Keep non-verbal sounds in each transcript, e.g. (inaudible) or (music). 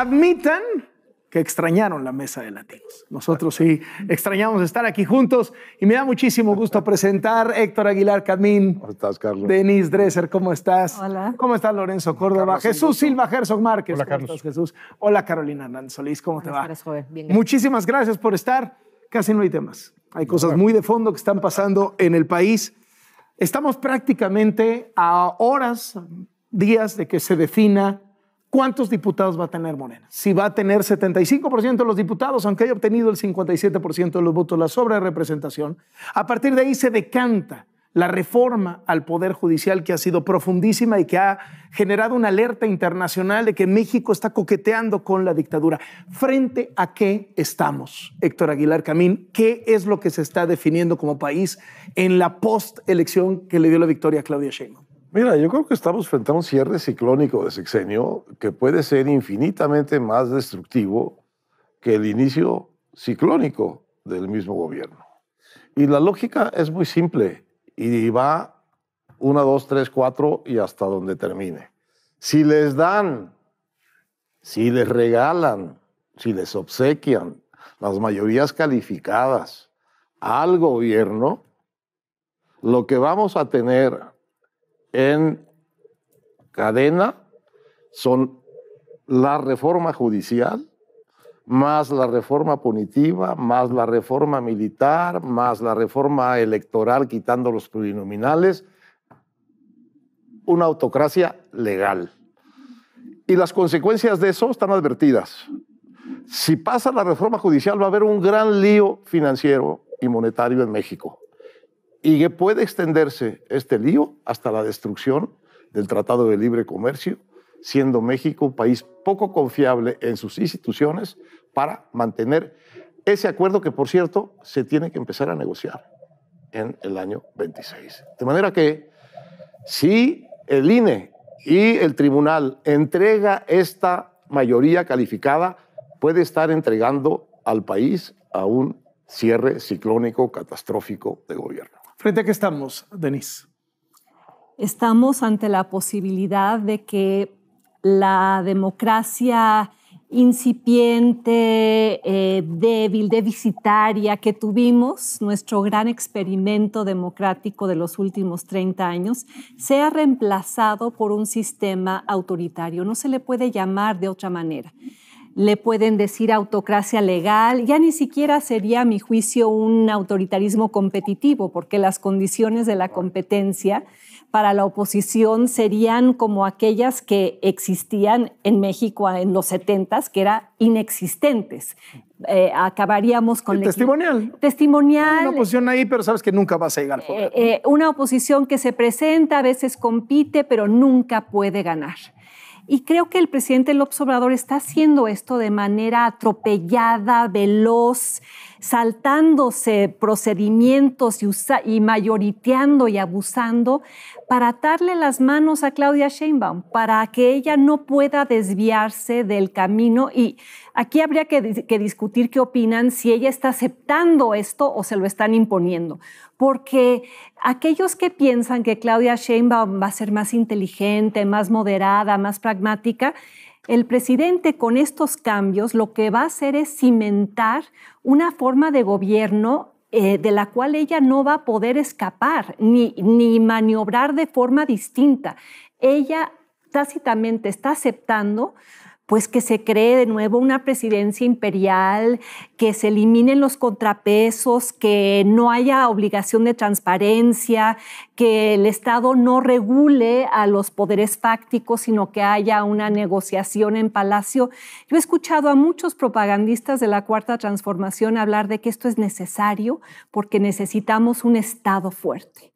admitan que extrañaron la mesa de latinos. Nosotros sí extrañamos estar aquí juntos y me da muchísimo gusto (laughs) presentar Héctor Aguilar Camín. ¿Cómo estás, Carlos? Denis Dresser, ¿cómo estás? Hola. ¿Cómo estás, Lorenzo Córdoba? Jesús Silva Herzog Márquez. Hola, Carlos. Jesús? Hola, Carolina Hernández Solís, ¿cómo te va? Muchísimas gracias por estar. Casi no hay temas. Hay cosas muy de fondo que están pasando en el país. Estamos prácticamente a horas, días de que se defina ¿Cuántos diputados va a tener Morena? Si va a tener 75% de los diputados, aunque haya obtenido el 57% de los votos, la sobre representación, a partir de ahí se decanta la reforma al Poder Judicial que ha sido profundísima y que ha generado una alerta internacional de que México está coqueteando con la dictadura. ¿Frente a qué estamos, Héctor Aguilar Camín? ¿Qué es lo que se está definiendo como país en la postelección que le dio la victoria a Claudia Sheinbaum? Mira, yo creo que estamos frente a un cierre ciclónico de sexenio que puede ser infinitamente más destructivo que el inicio ciclónico del mismo gobierno. Y la lógica es muy simple y va una, dos, tres, cuatro y hasta donde termine. Si les dan, si les regalan, si les obsequian las mayorías calificadas al gobierno, lo que vamos a tener en cadena son la reforma judicial, más la reforma punitiva, más la reforma militar, más la reforma electoral quitando los plurinominales, una autocracia legal. Y las consecuencias de eso están advertidas. Si pasa la reforma judicial va a haber un gran lío financiero y monetario en México y que puede extenderse este lío hasta la destrucción del Tratado de Libre Comercio, siendo México un país poco confiable en sus instituciones para mantener ese acuerdo que, por cierto, se tiene que empezar a negociar en el año 26. De manera que si el INE y el tribunal entrega esta mayoría calificada, puede estar entregando al país a un cierre ciclónico catastrófico de gobierno. ¿Frente a qué estamos, Denise? Estamos ante la posibilidad de que la democracia incipiente, eh, débil, deficitaria que tuvimos, nuestro gran experimento democrático de los últimos 30 años, sea reemplazado por un sistema autoritario. No se le puede llamar de otra manera le pueden decir autocracia legal, ya ni siquiera sería, a mi juicio, un autoritarismo competitivo, porque las condiciones de la competencia para la oposición serían como aquellas que existían en México en los 70, que eran inexistentes. Eh, acabaríamos con... testimonial. Testimonial. una oposición ahí, pero sabes que nunca vas a llegar. Eh, eh, una oposición que se presenta, a veces compite, pero nunca puede ganar. Y creo que el presidente López Obrador está haciendo esto de manera atropellada, veloz, saltándose procedimientos y, y mayoriteando y abusando para atarle las manos a Claudia Sheinbaum, para que ella no pueda desviarse del camino. Y aquí habría que, que discutir qué opinan, si ella está aceptando esto o se lo están imponiendo. Porque aquellos que piensan que Claudia Sheinbaum va a ser más inteligente, más moderada, más pragmática, el presidente con estos cambios lo que va a hacer es cimentar una forma de gobierno eh, de la cual ella no va a poder escapar ni, ni maniobrar de forma distinta. Ella tácitamente está aceptando pues que se cree de nuevo una presidencia imperial, que se eliminen los contrapesos, que no haya obligación de transparencia, que el Estado no regule a los poderes fácticos, sino que haya una negociación en Palacio. Yo he escuchado a muchos propagandistas de la Cuarta Transformación hablar de que esto es necesario porque necesitamos un Estado fuerte.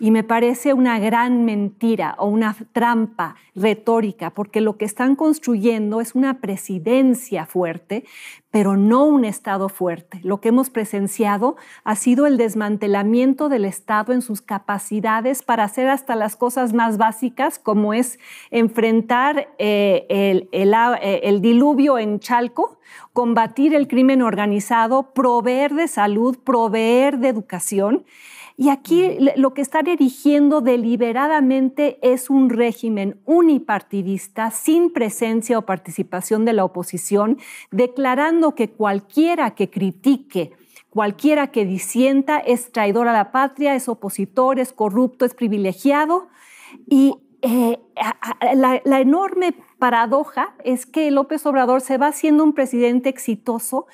Y me parece una gran mentira o una trampa retórica, porque lo que están construyendo es una presidencia fuerte, pero no un Estado fuerte. Lo que hemos presenciado ha sido el desmantelamiento del Estado en sus capacidades para hacer hasta las cosas más básicas, como es enfrentar eh, eh, el diluvio en Chalco, combatir el crimen organizado, proveer de salud, proveer de educación. Y aquí lo que están erigiendo deliberadamente es un régimen unipartidista sin presencia o participación de la oposición, declarando que cualquiera que critique cualquiera que disienta es traidor a la patria, es opositor, es corrupto, es privilegiado. Y eh, la, enorme paradoja es que López Obrador se va haciendo un presidente exitoso,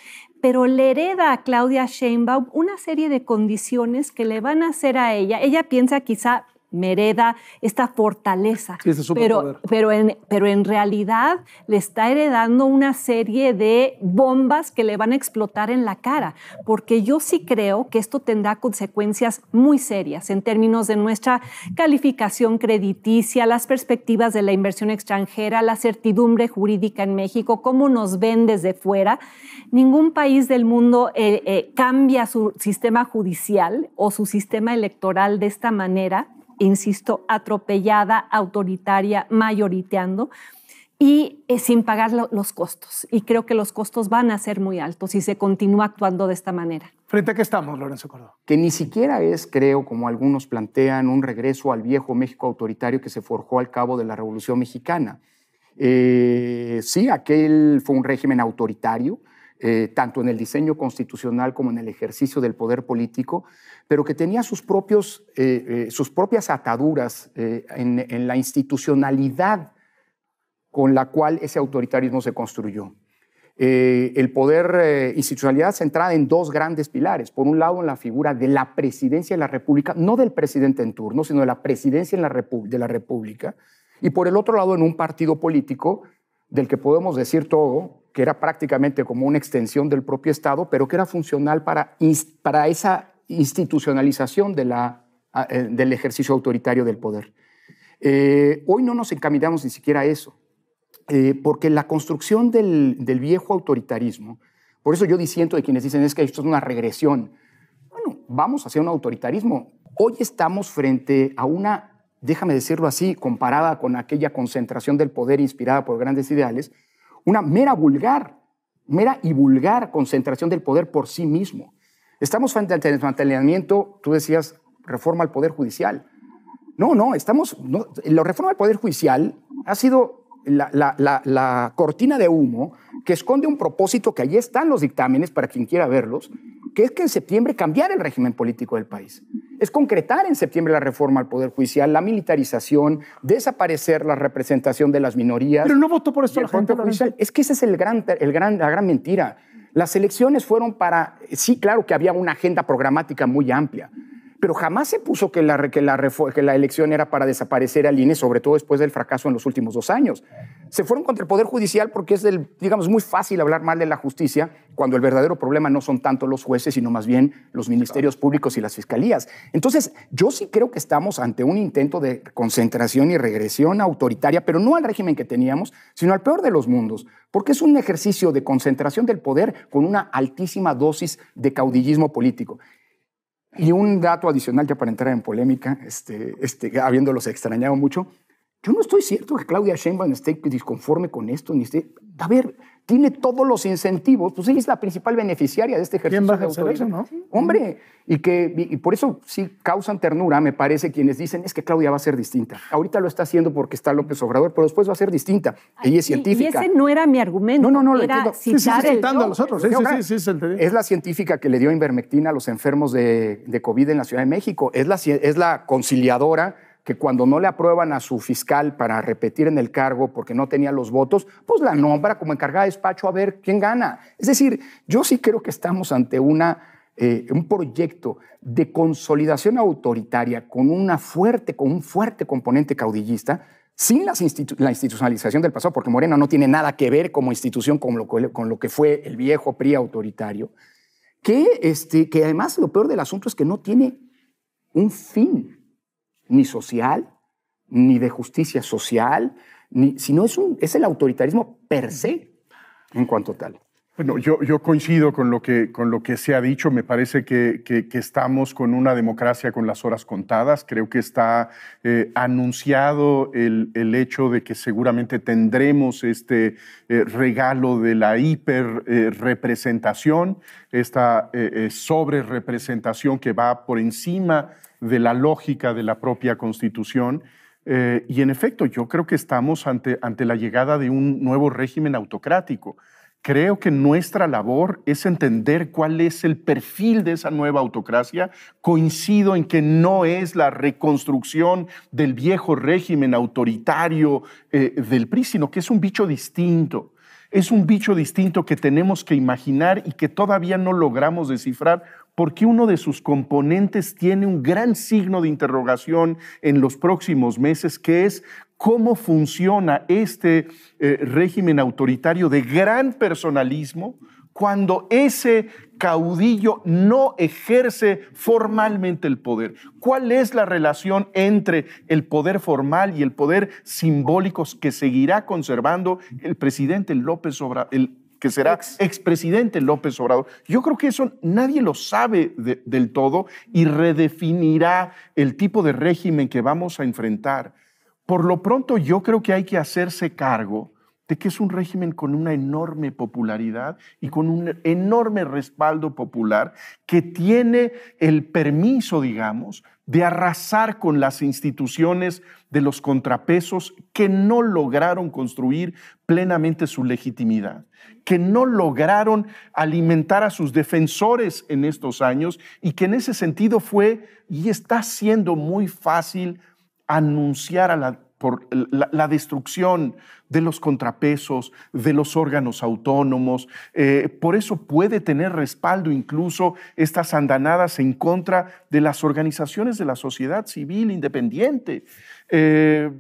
pero le hereda a Claudia Sheinbaum una serie de condiciones que le van a hacer a ella. Ella piensa quizá me hereda esta fortaleza. pero, pero, en, pero en realidad le está heredando una serie de bombas que le van a explotar en la cara, porque yo sí creo que esto tendrá consecuencias muy serias en términos de nuestra calificación crediticia, las perspectivas de la inversión extranjera, la certidumbre jurídica en México, cómo nos ven desde fuera. Ningún país del mundo eh, eh, cambia su sistema judicial o su sistema electoral de esta manera insisto, atropellada, autoritaria, mayoriteando y eh, sin pagar los costos. Y creo que los costos van a ser muy altos si se continúa actuando de esta manera. ¿Frente a qué estamos, Lorenzo Córdoba? Que ni siquiera es, creo, como algunos plantean, un regreso al viejo México autoritario que se forjó al cabo de la Revolución Mexicana. Eh, sí, aquel fue un régimen autoritario, eh, tanto en el diseño constitucional como en el ejercicio del poder político, pero que tenía sus, propios, eh, eh, sus propias ataduras eh, en, la institucionalidad con la cual ese autoritarismo se construyó. el poder, institucionalidad centrada en dos grandes pilares. Por un lado, en la figura de la presidencia de la República, no del presidente en turno, sino de la presidencia la de la República. Y por el otro lado, en un partido político del que podemos decir todo, que era prácticamente como una extensión del propio Estado, pero que era funcional para, para esa institucionalización de la, eh, del ejercicio autoritario del poder. Eh, hoy no nos encaminamos ni siquiera a eso, eh, porque la construcción del, del, viejo autoritarismo, por eso yo disiento de quienes dicen es que esto es una regresión, bueno, vamos hacia un autoritarismo. Hoy estamos frente a una, déjame decirlo así, comparada con aquella concentración del poder inspirada por grandes ideales, una mera vulgar, mera y vulgar concentración del poder por sí mismo. Estamos frente al desmantelamiento, tú decías, reforma al Poder Judicial. No, no, estamos. la reforma al Poder Judicial ha sido la, cortina de humo que esconde un propósito que allí están los dictámenes para quien quiera verlos, que es que en septiembre cambiar el régimen político del país. Es concretar en septiembre la reforma al Poder Judicial, la militarización, desaparecer la representación de las minorías. Pero no votó por eso la gente. Judicial. Es que esa es el gran, el gran, la gran mentira. Las elecciones fueron para, sí, claro que había una agenda programática muy amplia, pero jamás se puso que la, elección era para desaparecer al INE, sobre todo después del fracaso en los últimos dos años. Se fueron contra el Poder Judicial porque es, digamos, muy fácil hablar mal de la justicia cuando el verdadero problema no son tanto los jueces, sino más bien los ministerios públicos y las fiscalías. Entonces, yo sí creo que estamos ante un intento de concentración y regresión autoritaria, pero no al régimen que teníamos, sino al peor de los mundos, porque es un ejercicio de concentración del poder con una altísima dosis de caudillismo político. Y un dato adicional ya para entrar en polémica, este, este, habiéndolos extrañado mucho, yo no estoy cierto que Claudia Sheinbaum esté disconforme con esto, ni esté... A ver, tiene todos los incentivos, pues ella es la principal beneficiaria de este ejercicio de Hombre, y que por eso sí causan ternura, me parece, quienes dicen es que Claudia va a ser distinta. Ahorita lo está haciendo porque está López Obrador, pero después va a ser distinta. ella es científica. Y ese no era mi argumento. No, no, no, era sí, sí, citando a es la científica que le dio invermectina a los enfermos de, COVID en la Ciudad de México. Es la, es la conciliadora que cuando no le aprueban a su fiscal para repetir en el cargo porque no tenía los votos, pues la nombra como encargada de despacho a ver quién gana. Es decir, yo sí creo que estamos ante una eh, un proyecto de consolidación autoritaria con, una fuerte, con un fuerte componente caudillista, sin la institucionalización del pasado, porque Morena no tiene nada que ver como institución con lo, que fue el viejo PRI autoritario, que, este, que además lo peor del asunto es que no tiene un fin ni social, ni de justicia social, ni, sino es, un, es el autoritarismo per se en cuanto tal. Bueno, yo, yo, coincido con lo, que, con lo que se ha dicho. Me parece que, estamos con una democracia con las horas contadas. Creo que está eh, anunciado el, hecho de que seguramente tendremos este eh, regalo de la hiperrepresentación, eh, esta sobre sobrerepresentación que va por encima de la lógica de la propia Constitución. Eh, y en efecto, yo creo que estamos ante, ante la llegada de un nuevo régimen autocrático. Creo que nuestra labor es entender cuál es el perfil de esa nueva autocracia. Coincido en que no es la reconstrucción del viejo régimen autoritario eh, del PRI, sino que es un bicho distinto. Es un bicho distinto que tenemos que imaginar y que todavía no logramos descifrar porque uno de sus componentes tiene un gran signo de interrogación en los próximos meses, que es cómo funciona este eh, régimen autoritario de gran personalismo cuando ese caudillo no ejerce formalmente el poder. ¿Cuál es la relación entre el poder formal y el poder simbólico que seguirá conservando el presidente López Obrador, el que será expresidente López Obrador. Yo creo que eso nadie lo sabe del todo y redefinirá el tipo de régimen que vamos a enfrentar. Por lo pronto yo creo que hay que hacerse cargo de que es un régimen con una enorme popularidad y con un enorme respaldo popular que tiene el permiso, digamos, de arrasar con las instituciones de los contrapesos que no lograron construir plenamente su legitimidad, que no lograron alimentar a sus defensores en estos años y que en ese sentido fue y está siendo muy fácil anunciar a la por la, destrucción de los contrapesos, de los órganos autónomos. Eh, por eso puede tener respaldo incluso estas andanadas en contra de las organizaciones de la sociedad civil independiente. Eh,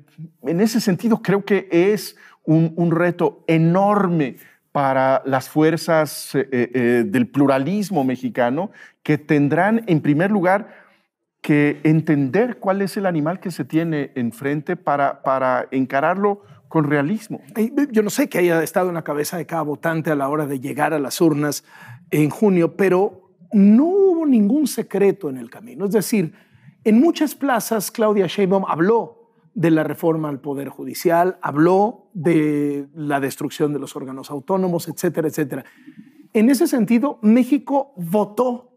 en ese sentido, creo que es un, reto enorme para las fuerzas eh, del pluralismo mexicano que tendrán, en primer lugar, que entender cuál es el animal que se tiene enfrente para, para encararlo con realismo. Yo no sé que haya estado en la cabeza de cada votante a la hora de llegar a las urnas en junio, pero no hubo ningún secreto en el camino. Es decir, en muchas plazas Claudia Sheinbaum habló de la reforma al Poder Judicial, habló de la destrucción de los órganos autónomos, etcétera, etcétera. En ese sentido, México votó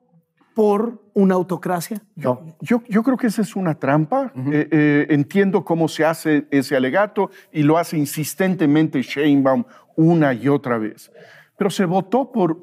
por una autocracia? yo, yo creo que esa es una trampa. Eh, eh, entiendo cómo se hace ese alegato y lo hace insistentemente Sheinbaum una y otra vez. Pero se votó por,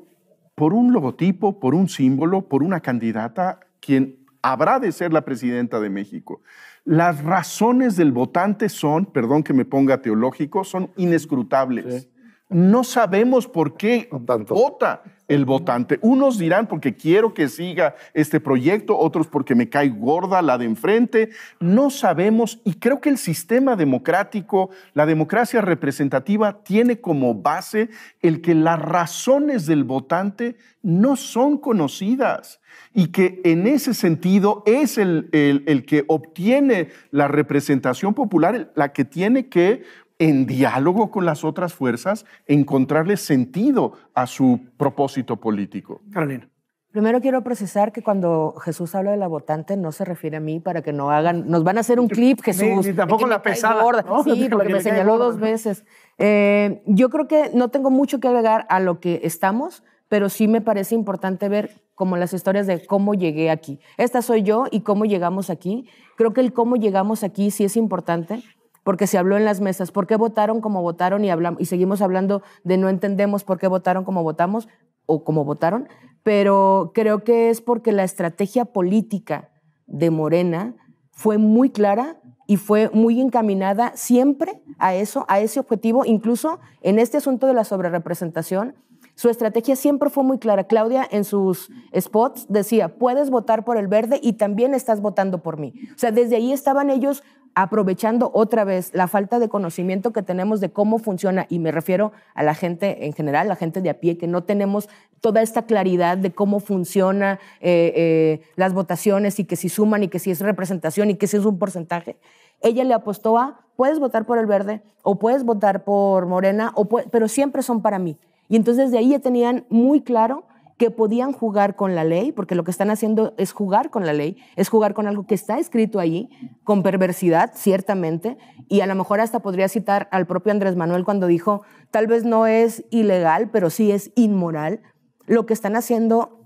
por un logotipo, por un símbolo, por una candidata quien habrá de ser la presidenta de México. Las razones del votante son, perdón que me ponga teológico, son inescrutables. No sabemos por qué vota el votante. Unos dirán porque quiero que siga este proyecto, otros porque me cae gorda la de enfrente. No sabemos y creo que el sistema democrático, la democracia representativa, tiene como base el que las razones del votante no son conocidas y que en ese sentido es el, el, el que obtiene la representación popular, la que tiene que en diálogo con las otras fuerzas, encontrarle sentido a su propósito político. Carolina. Primero quiero procesar que cuando Jesús habla de la votante no se refiere a mí para que no hagan, nos van a hacer un clip, Jesús. Ni, tampoco la pesada. Sí, (laughs) porque me señaló dos veces. Eh, yo creo que no tengo mucho que agregar a lo que estamos, pero sí me parece importante ver como las historias de cómo llegué aquí. Esta soy yo y cómo llegamos aquí. Creo que el cómo llegamos aquí sí es importante porque se habló en las mesas, por qué votaron como votaron y, seguimos hablando de no entendemos por qué votaron como votamos o como votaron, pero creo que es porque la estrategia política de Morena fue muy clara y fue muy encaminada siempre a eso, a ese objetivo, incluso en este asunto de la sobrerepresentación. Su estrategia siempre fue muy clara. Claudia en sus spots decía, puedes votar por el verde y también estás votando por mí. O sea, desde ahí estaban ellos aprovechando otra vez la falta de conocimiento que tenemos de cómo funciona, y me refiero a la gente en general, la gente de a pie, que no tenemos toda esta claridad de cómo funcionan eh, eh, las votaciones y que si suman y que si es representación y que si es un porcentaje. Ella le apostó a, puedes votar por el verde o puedes votar por Morena, o pero siempre son para mí. Y entonces de ahí ya tenían muy claro que podían jugar con la ley, porque lo que están haciendo es jugar con la ley, es jugar con algo que está escrito ahí, con perversidad, ciertamente, y a lo mejor hasta podría citar al propio Andrés Manuel cuando dijo, tal vez no es ilegal, pero sí es inmoral. Lo que están haciendo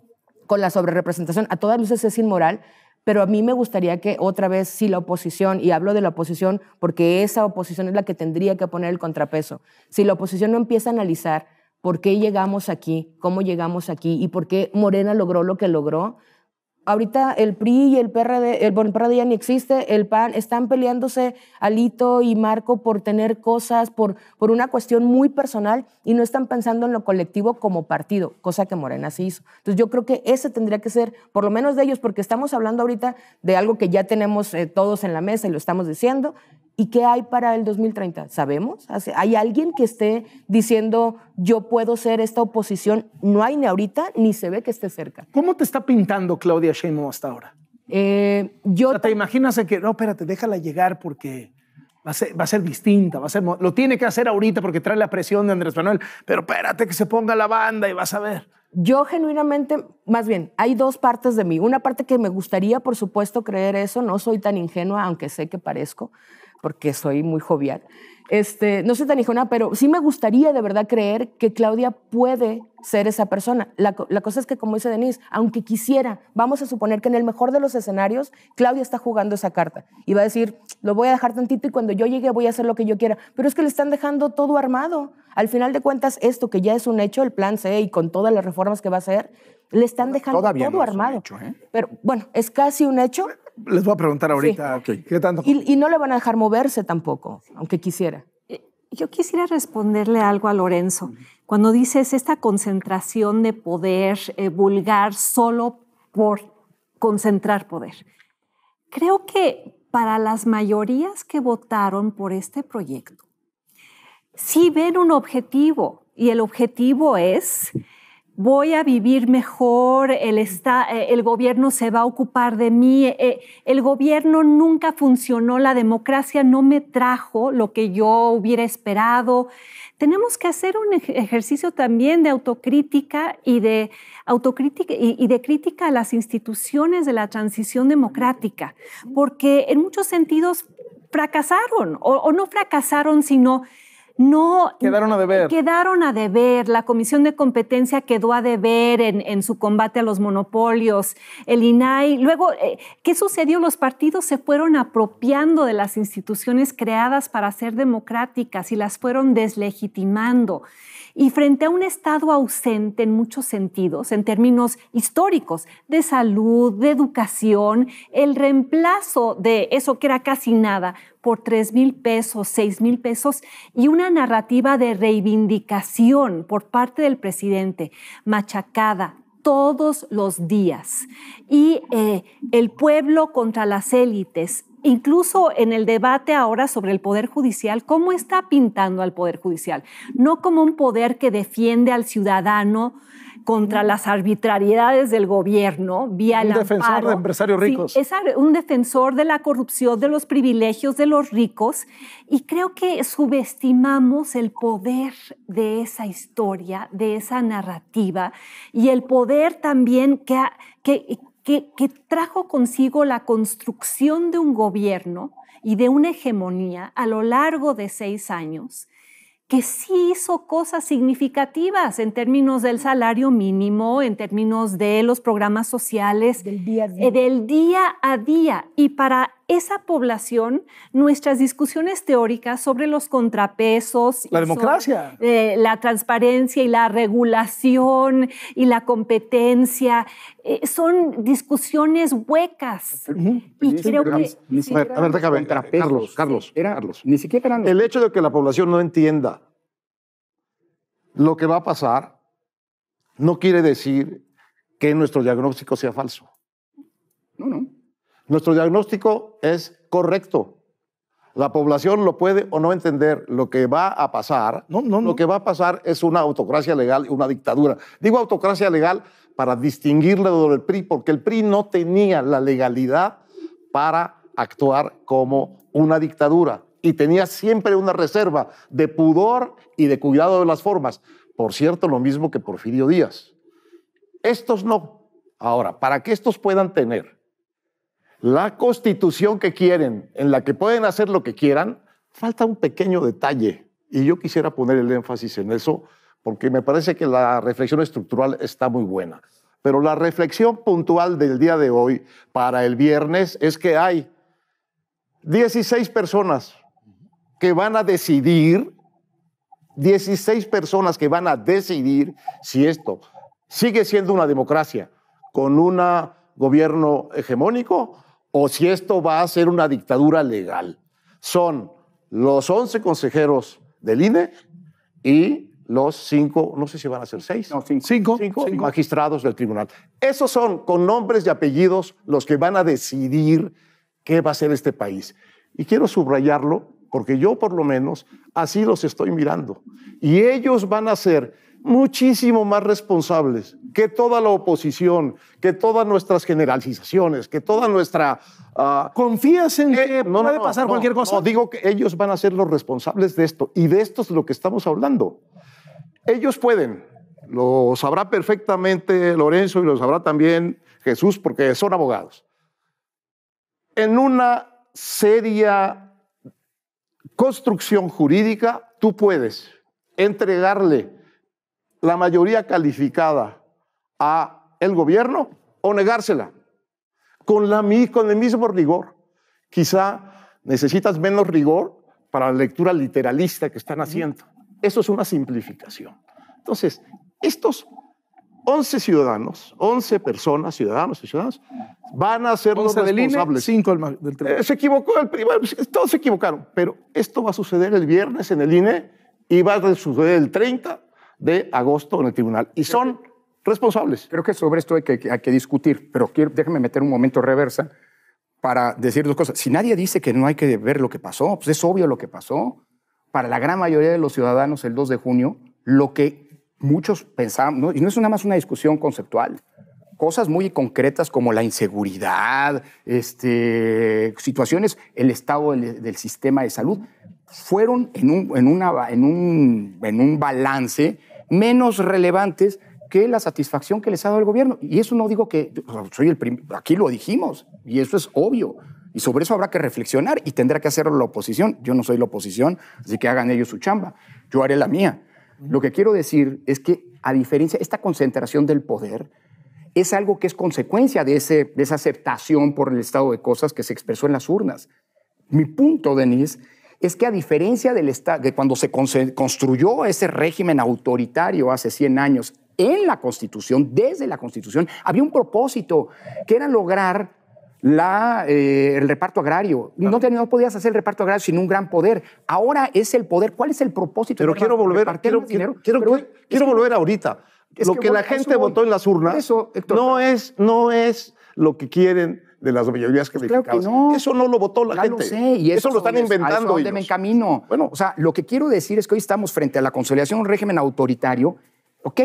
con la sobrerepresentación a todas luces es inmoral, pero a mí me gustaría que otra vez, si la oposición, y hablo de la oposición porque esa oposición es la que tendría que poner el contrapeso, si la oposición no empieza a analizar por qué llegamos aquí, cómo llegamos aquí y por qué Morena logró lo que logró. Ahorita el PRI y el PRD, el, bueno, ya ni existe, el PAN, están peleándose Alito y Marco por tener cosas, por, por una cuestión muy personal y no están pensando en lo colectivo como partido, cosa que Morena sí hizo. Entonces yo creo que ese tendría que ser, por lo menos de ellos, porque estamos hablando ahorita de algo que ya tenemos eh, todos en la mesa y lo estamos diciendo, ¿Y qué hay para el 2030? ¿Sabemos? ¿Hay alguien que esté diciendo yo puedo ser esta oposición? No hay ni ahorita ni se ve que esté cerca. ¿Cómo te está pintando Claudia Sheinbaum hasta ahora? Eh, yo ¿Te imaginas que, no, espérate, déjala llegar porque va a ser, va a ser distinta, va a ser, lo tiene que hacer ahorita porque trae la presión de Andrés Manuel, pero espérate que se ponga la banda y vas a ver? Yo genuinamente, más bien, hay dos partes de mí. Una parte que me gustaría, por supuesto, creer eso, no soy tan ingenua, aunque sé que parezco porque soy muy jovial. Este, no soy tan hijona, pero sí me gustaría de verdad creer que Claudia puede ser esa persona. La, la, cosa es que, como dice Denise, aunque quisiera, vamos a suponer que en el mejor de los escenarios, Claudia está jugando esa carta y va a decir, lo voy a dejar tantito y cuando yo llegue voy a hacer lo que yo quiera. Pero es que le están dejando todo armado. Al final de cuentas, esto que ya es un hecho, el plan C y con todas las reformas que va a hacer, le están dejando todo armado. ¿eh? Pero bueno, es casi un hecho. Les voy a preguntar ahorita, ¿qué tanto? Y, no le van a dejar moverse tampoco, aunque quisiera. Eh, yo quisiera responderle algo a Lorenzo. Cuando dices esta concentración de poder eh, vulgar solo por concentrar poder. Creo que para las mayorías que votaron por este proyecto, si ven un objetivo y el objetivo es voy a vivir mejor, el, está, eh, el, gobierno se va a ocupar de mí, eh, eh, el gobierno nunca funcionó, la democracia no me trajo lo que yo hubiera esperado. Tenemos que hacer un ejercicio también de autocrítica y de, autocrítica de crítica a las instituciones de la transición democrática, porque en muchos sentidos fracasaron, o no fracasaron, sino no... Quedaron a deber. Quedaron a deber. La Comisión de Competencia quedó a deber en, en su combate a los monopolios. El INAI. Luego, eh, ¿qué sucedió? Los partidos se fueron apropiando de las instituciones creadas para ser democráticas y las fueron deslegitimando y frente a un Estado ausente en muchos sentidos, en términos históricos, de salud, de educación, el reemplazo de eso que era casi nada por 3 mil pesos, 6 mil pesos y una narrativa de reivindicación por parte del presidente, machacada, todos los días. Y eh, el pueblo contra las élites, incluso en el debate ahora sobre el Poder Judicial, ¿cómo está pintando al Poder Judicial? No como un poder que defiende al ciudadano contra las arbitrariedades del gobierno vía un defensor de empresarios ricos. es un defensor de la corrupción, de los privilegios de los ricos y creo que subestimamos el poder de esa historia, de esa narrativa y el poder también que, que trajo consigo la construcción de un gobierno y de una hegemonía a lo largo de seis años que sí hizo cosas significativas en términos del salario mínimo, en términos de los programas sociales, del día a día. Eh, del día, a día. Y para esa población nuestras discusiones teóricas sobre los contrapesos. La democracia. Eh, la transparencia y la regulación y la competencia. Eh, son discusiones huecas. Y a ver, Carlos, ni siquiera El hecho de que la población no entienda lo que va a pasar no quiere decir que nuestro diagnóstico sea falso. Nuestro diagnóstico es correcto. La población lo puede o no entender. Lo que va a pasar, no, lo que va a pasar es una autocracia legal y una dictadura. Digo autocracia legal para distinguirla del PRI, porque el PRI no tenía la legalidad para actuar como una dictadura y tenía siempre una reserva de pudor y de cuidado de las formas. Por cierto, lo mismo que Porfirio Díaz. Estos no. Ahora, para que estos puedan tener la constitución que quieren, en la que pueden hacer lo que quieran, falta un pequeño detalle. Y yo quisiera poner el énfasis en eso, porque me parece que la reflexión estructural está muy buena. Pero la reflexión puntual del día de hoy para el viernes es que hay 16 personas que van a decidir, 16 personas que van a decidir si esto sigue siendo una democracia con un gobierno hegemónico o si esto va a ser una dictadura legal. Son los 11 consejeros del INE y los cinco, no sé si van a ser seis, no, cinco, magistrados del tribunal. Esos son con nombres y apellidos los que van a decidir qué va a ser este país. Y quiero subrayarlo porque yo por lo menos así los estoy mirando. Y ellos van a ser muchísimo más responsables que toda la oposición, que todas nuestras generalizaciones, que toda nuestra... Ah, ¿Confías en eh, que, no, puede pasar cualquier cosa? No, digo que ellos van a ser los responsables de esto y de esto es lo que estamos hablando. Ellos pueden, lo sabrá perfectamente Lorenzo y lo sabrá también Jesús porque son abogados. En una seria construcción jurídica, tú puedes entregarle la mayoría calificada a el gobierno o negársela. Con, la, con el mismo rigor. Quizá necesitas menos rigor para la lectura literalista que están haciendo. Eso es una simplificación. Entonces, estos 11 ciudadanos, 11 personas, ciudadanos y ciudadanas, van a ser los responsables. Del INE, cinco eh, se equivocó el primero, todos se equivocaron, pero esto va a suceder el viernes en el INE y va a suceder el 30 de agosto en el tribunal. Y son responsables. Creo que sobre esto hay que, discutir, pero déjame meter un momento reversa para decir dos cosas. Si nadie dice que no hay que ver lo que pasó, pues es obvio lo que pasó. Para la gran mayoría de los ciudadanos, el 2 de junio, lo que muchos pensaban, y no es nada más una discusión conceptual, cosas muy concretas como la inseguridad, este, situaciones, el estado del, sistema de salud, fueron en un, en, una, en, un, en un balance menos relevantes que la satisfacción que les ha dado el gobierno. Y eso no digo que soy el aquí lo dijimos y eso es obvio. Y sobre eso habrá que reflexionar y tendrá que hacerlo la oposición. Yo no soy la oposición, así que hagan ellos su chamba. Yo haré la mía. Lo que quiero decir es que, a diferencia, esta concentración del poder es algo que es consecuencia de, ese, de esa aceptación por el estado de cosas que se expresó en las urnas. Mi punto, Denise, es que a diferencia del Estado, cuando se construyó ese régimen autoritario hace 100 años, en la Constitución, desde la Constitución, había un propósito, que era lograr eh, el reparto agrario. No, no, podías hacer el reparto agrario sin un gran poder. Ahora es el poder. ¿Cuál es el propósito? Pero quiero volver, quiero, volver ahorita. Lo que, la gente votó en las urnas es, no es lo que quieren de las mayorías pues que me que Eso no lo votó la gente. Lo sé, eso, lo están inventando. me encamino. Bueno. O sea, lo que quiero decir es que hoy estamos frente a la consolidación de un régimen autoritario. Ok,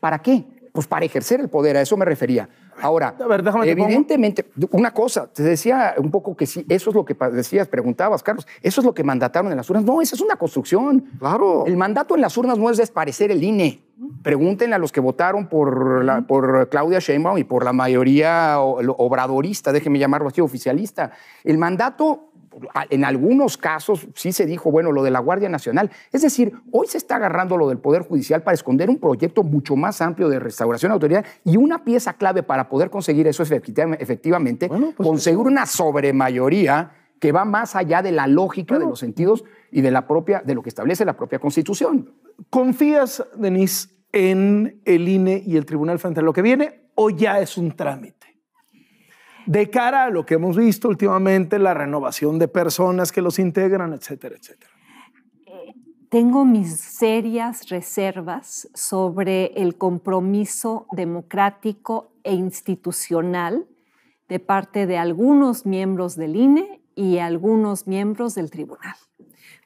¿para qué? Pues para ejercer el poder, a eso me refería. Ahora, evidentemente, una cosa, te decía un poco que sí, eso es lo que decías, preguntabas, Carlos, eso es lo que mandataron en las urnas. No, esa es una construcción. Claro. El mandato en las urnas no es desaparecer el INE. Pregúntenle a los que votaron por, la, por Claudia Sheinbaum y por la mayoría obradorista, déjeme llamarlo así, oficialista. El mandato en algunos casos sí se dijo, bueno, lo de la Guardia Nacional. Es decir, hoy se está agarrando lo del Poder Judicial para esconder un proyecto mucho más amplio de restauración de autoridad y una pieza clave para poder conseguir eso es efectivamente pues, conseguir pues, una sobremayoría que va más allá de la lógica, de los sentidos y de, la propia, de lo que establece la propia Constitución. ¿Confías, Denis en el INE y el Tribunal frente a lo que viene o ya es un trámite? de cara a lo que hemos visto últimamente, la renovación de personas que los integran, etcétera, etcétera. Tengo mis serias reservas sobre el compromiso democrático e institucional de parte de algunos miembros del INE y algunos miembros del tribunal,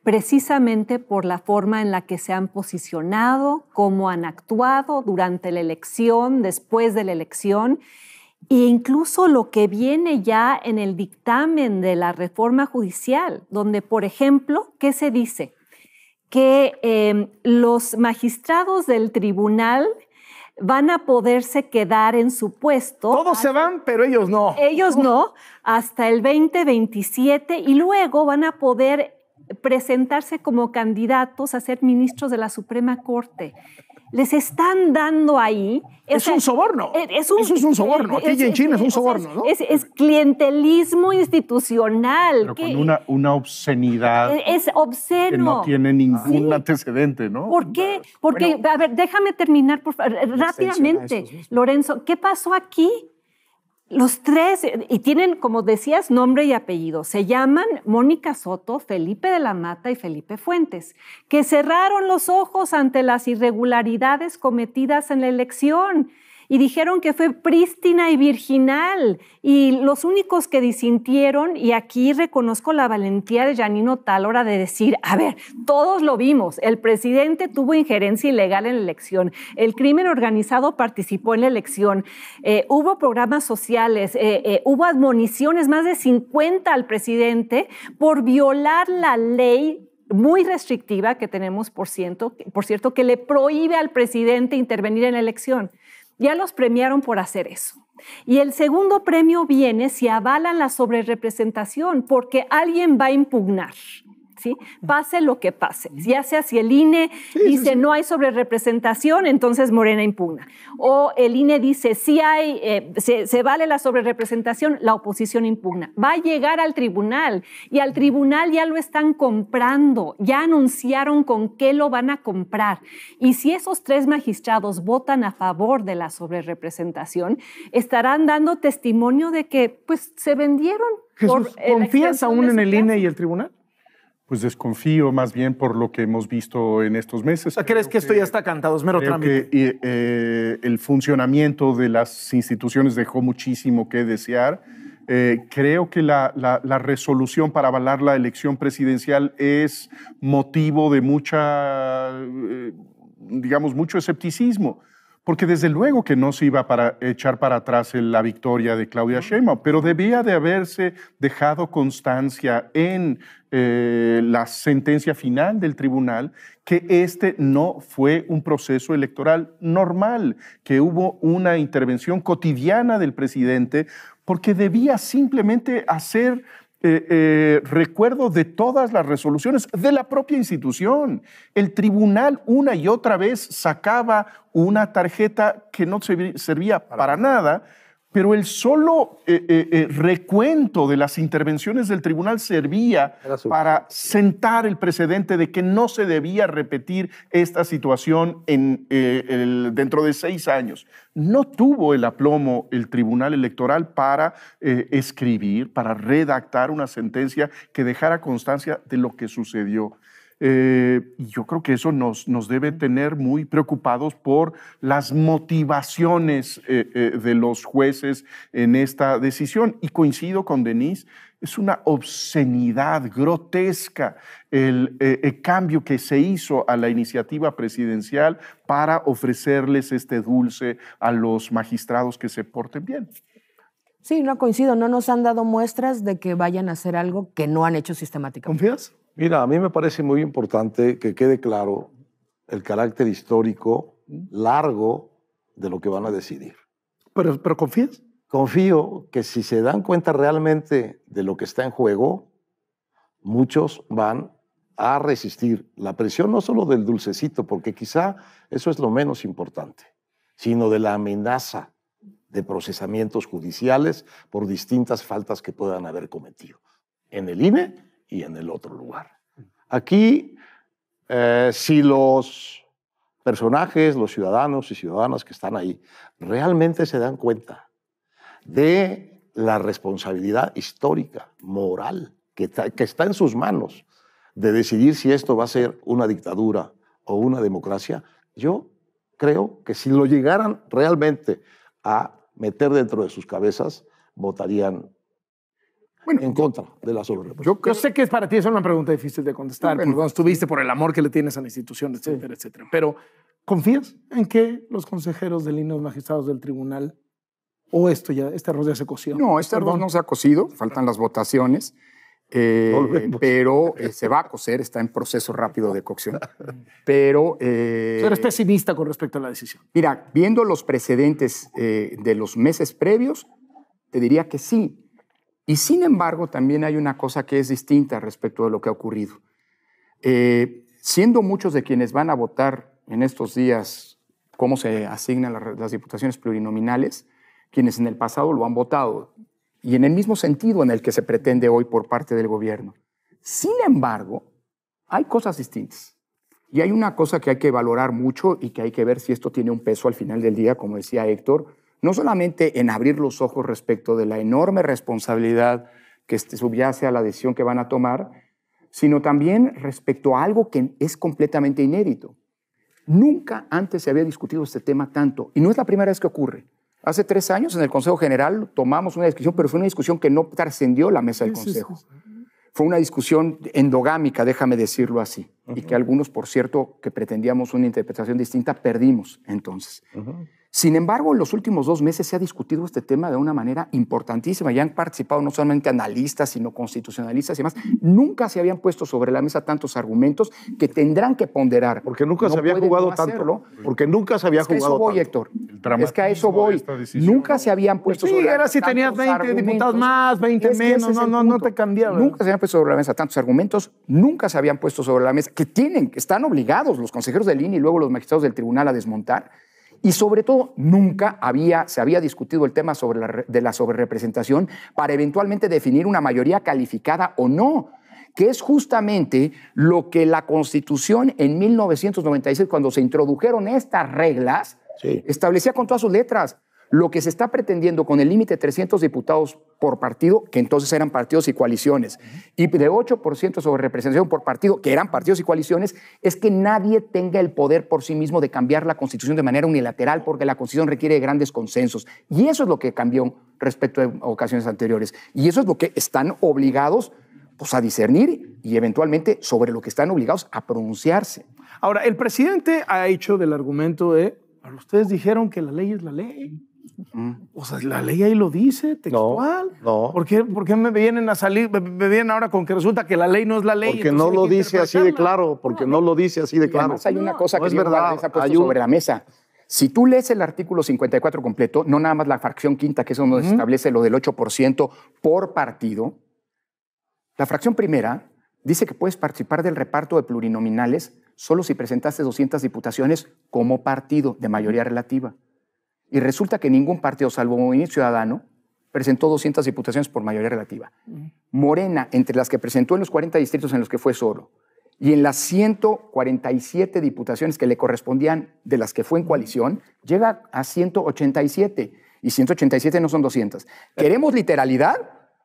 precisamente por la forma en la que se han posicionado, cómo han actuado durante la elección, después de la elección e incluso lo que viene ya en el dictamen de la reforma judicial, donde, por ejemplo, ¿qué se dice? Que em, los magistrados del tribunal van a poderse quedar en su puesto. Todos se van, pero ellos no. Ellos no, hasta el 2027 y luego van a poder presentarse como candidatos a ser ministros de la Suprema Corte les están dando ahí. Es un soborno. E, Eso es un soborno. E, e, aquí en China es, un soborno, Es, clientelismo institucional. Pero con una, una obscenidad. Es obsceno. Que no tiene ningún antecedente, ¿no? ¿Por qué? Porque, a ver, déjame terminar por, rápidamente. Lorenzo, ¿qué pasó aquí? Los tres, eh, y tienen, como decías, nombre y apellido. Se llaman Mónica Soto, Felipe de la Mata y Felipe Fuentes, que cerraron los ojos ante las irregularidades cometidas en la elección y dijeron que fue prístina y virginal. Y los únicos que disintieron, y aquí reconozco la valentía de Janino Talora de decir, a ver, todos lo vimos, el presidente tuvo injerencia ilegal en la elección, el crimen organizado participó en la elección, eh, hubo programas sociales, eh, eh, hubo admoniciones, más de 50 al presidente por violar la ley muy restrictiva que tenemos, por, por cierto, que le prohíbe al presidente intervenir en la elección. Ya los premiaron por hacer eso. Y el segundo premio viene si avalan la sobrerepresentación, porque alguien va a impugnar. Pase lo que pase, ya sea si el INE dice no hay sobrerepresentación, entonces Morena impugna. O el INE dice sí hay, eh, se, vale la sobrerepresentación, la oposición impugna. Va a llegar al tribunal y al tribunal ya lo están comprando, ya anunciaron con qué lo van a comprar. Y si esos tres magistrados votan a favor de la sobrerepresentación, estarán dando testimonio de que pues se vendieron. Eh, ¿Confías aún en el INE y el tribunal? pues desconfío más bien por lo que hemos visto en estos meses. ¿crees que, esto ya está cantado? Es mero creo Que, eh, eh, el funcionamiento de las instituciones dejó muchísimo que desear. Eh, creo que la, resolución para avalar la elección presidencial es motivo de mucha, digamos, mucho escepticismo porque desde luego que no se iba para echar para atrás la victoria de Claudia Sheinbaum, pero debía de haberse dejado constancia en eh, la sentencia final del tribunal que este no fue un proceso electoral normal, que hubo una intervención cotidiana del presidente, porque debía simplemente hacer eh, eh, recuerdo de todas las resoluciones de la propia institución. El tribunal una y otra vez sacaba una tarjeta que no servía para nada pero el solo eh, eh, eh, recuento de las intervenciones del tribunal servía para sentar el precedente de que no se debía repetir esta situación dentro de seis años. No tuvo el aplomo el tribunal electoral para escribir, para redactar una sentencia que dejara constancia de lo que sucedió. Eh, y yo creo que eso nos, nos debe tener muy preocupados por las motivaciones eh, eh, de los jueces en esta decisión. Y coincido con Denise, es una obscenidad grotesca el, el cambio que se hizo a la iniciativa presidencial para ofrecerles este dulce a los magistrados que se porten bien. Sí, no coincido, no nos han dado muestras de que vayan a hacer algo que no han hecho sistemáticamente. ¿Confías? Mira, a mí me parece muy importante que quede claro el carácter histórico largo de lo que van a decidir. ¿Pero, pero confías? Confío que si se dan cuenta realmente de lo que está en juego, muchos van a resistir la presión no solo del dulcecito, porque quizá eso es lo menos importante, sino de la amenaza de procesamientos judiciales por distintas faltas que puedan haber cometido en el INE y en el otro lugar. Aquí, eh, si los personajes, los ciudadanos y ciudadanas que están ahí, realmente se dan cuenta de la responsabilidad histórica, moral, que, que está en sus manos de decidir si esto va a ser una dictadura o una democracia, yo creo que si lo llegaran realmente a meter dentro de sus cabezas, votarían en contra de la sobrerepresentación. Yo, sé que es para ti es una pregunta difícil de contestar, bueno, porque estuviste por el amor que le tienes a la institución, etcétera, etcétera. Pero, ¿confías en que los consejeros del INE, magistrados del tribunal, o esto ya, este arroz ya se coció? No, este arroz no se ha cocido, faltan las votaciones. Eh, pero eh, se va a cocer, está en proceso rápido de cocción. Pero. Eh, eres pesimista con respecto a la decisión. Mira, viendo los precedentes eh, de los meses previos, te diría que sí, y sin embargo, también hay una cosa que es distinta respecto de lo que ha ocurrido. Eh, siendo muchos de quienes van a votar en estos días cómo se asignan las diputaciones plurinominales, quienes en el pasado lo han votado, y en el mismo sentido en el que se pretende hoy por parte del gobierno. Sin embargo, hay cosas distintas. Y hay una cosa que hay que valorar mucho y que hay que ver si esto tiene un peso al final del día, como decía Héctor, no solamente en abrir los ojos respecto de la enorme responsabilidad que este subyace a la decisión que van a tomar, sino también respecto a algo que es completamente inédito. Nunca antes se había discutido este tema tanto, y no es la primera vez que ocurre. Hace tres años en el Consejo General tomamos una discusión, pero fue una discusión que no trascendió la mesa del Consejo. Fue una discusión endogámica, déjame decirlo así, y que algunos, por cierto, que pretendíamos una interpretación distinta, perdimos entonces. Sin embargo, en los últimos dos meses se ha discutido este tema de una manera importantísima. Y han participado no solamente analistas, sino constitucionalistas y demás. Nunca se habían puesto sobre la mesa tantos argumentos que tendrán que ponderar. Porque nunca se había jugado no tanto. Porque nunca se había es que jugado eso voy, Héctor. Es que a eso voy. Nunca se habían pues puesto sobre la mesa. era si tenías 20 diputados más, 20 menos. no, no, no te cambiaba. Nunca se habían puesto sobre la mesa tantos argumentos. Nunca se habían puesto sobre la mesa. Que tienen, que están obligados los consejeros del INE y luego los magistrados del tribunal a desmontar y sobre todo, nunca había, se había discutido el tema sobre la, de la sobrerepresentación para eventualmente definir una mayoría calificada o no que es justamente lo que la Constitución en 1996, cuando se introdujeron estas reglas, establecía con todas sus letras. Lo que se está pretendiendo con el límite de 300 diputados por partido, que entonces eran partidos y coaliciones, y de 8% sobre representación por partido, que eran partidos y coaliciones, es que nadie tenga el poder por sí mismo de cambiar la constitución de manera unilateral, porque la constitución requiere de grandes consensos. Y eso es lo que cambió respecto a ocasiones anteriores. Y eso es lo que están obligados pues, a discernir y eventualmente sobre lo que están obligados a pronunciarse. Ahora, el presidente ha hecho del argumento de, ustedes dijeron que la ley es la ley. O sea, la ley ahí lo dice, textual. ¿Por, qué, me vienen a salir, me, vienen ahora con que resulta que la ley no es la ley? Porque no lo dice así de claro, porque no, lo dice así de claro. hay una cosa que es verdad, ha sobre la mesa. Si tú lees el artículo 54 completo, no nada más la fracción quinta, que eso nos establece lo del 8% por partido, la fracción primera dice que puedes participar del reparto de plurinominales solo si presentaste 200 diputaciones como partido de mayoría relativa. Y resulta que ningún partido, salvo Movimiento Ciudadano, presentó 200 diputaciones por mayoría relativa. Mm. Morena, entre las que presentó en los 40 distritos en los que fue solo, y en las 147 diputaciones que le correspondían de las que fue en coalición, llega a 187. Y 187 no son 200. Eh. ¿Queremos literalidad?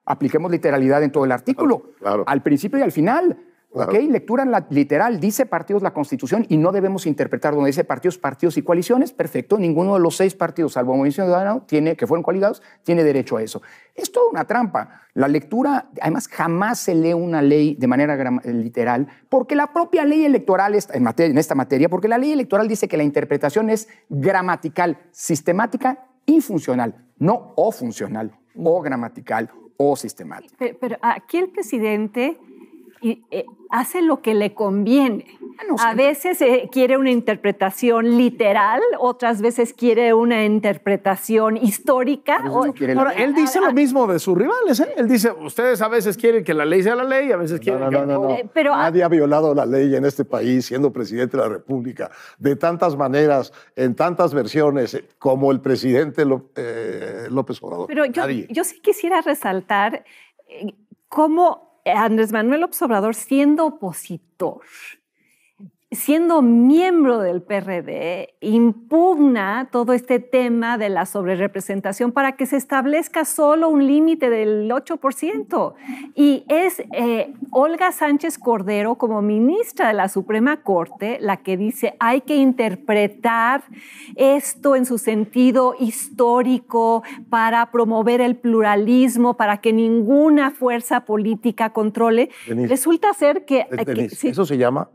Apliquemos literalidad en todo el artículo, al principio y al final. ¿Ok? Lectura literal, dice partidos la Constitución y no debemos interpretar donde dice partidos, partidos y coaliciones. Perfecto, ninguno de los seis partidos, salvo Movimiento Ciudadano, tiene, que fueron coaligados, tiene derecho a eso. Es toda una trampa. La lectura, además, jamás se lee una ley de manera eh, literal, porque la propia ley electoral, en, esta materia, porque la ley electoral dice que la interpretación es gramatical, sistemática y funcional, no o funcional, o gramatical o sistemática. pero aquí el presidente eh, hace lo que le conviene. Ah, a veces eh, quiere una interpretación literal, otras veces quiere una interpretación histórica. él dice lo mismo de sus rivales. ¿eh? Él dice, ustedes a veces quieren que la ley sea la ley, a veces quieren que Nadie ha violado la ley en este país siendo presidente de la República de tantas maneras, en tantas versiones, como el presidente López Obrador. Pero yo, yo sí quisiera resaltar cómo Andrés Manuel Observador siendo opositor siendo miembro del PRD, impugna todo este tema de la sobrerepresentación para que se establezca solo un límite del 8%. Y es eh, Olga Sánchez Cordero, como ministra de la Suprema Corte, la que dice hay que interpretar esto en su sentido histórico para promover el pluralismo, para que ninguna fuerza política controle. Resulta ser que... Eh, eso se llama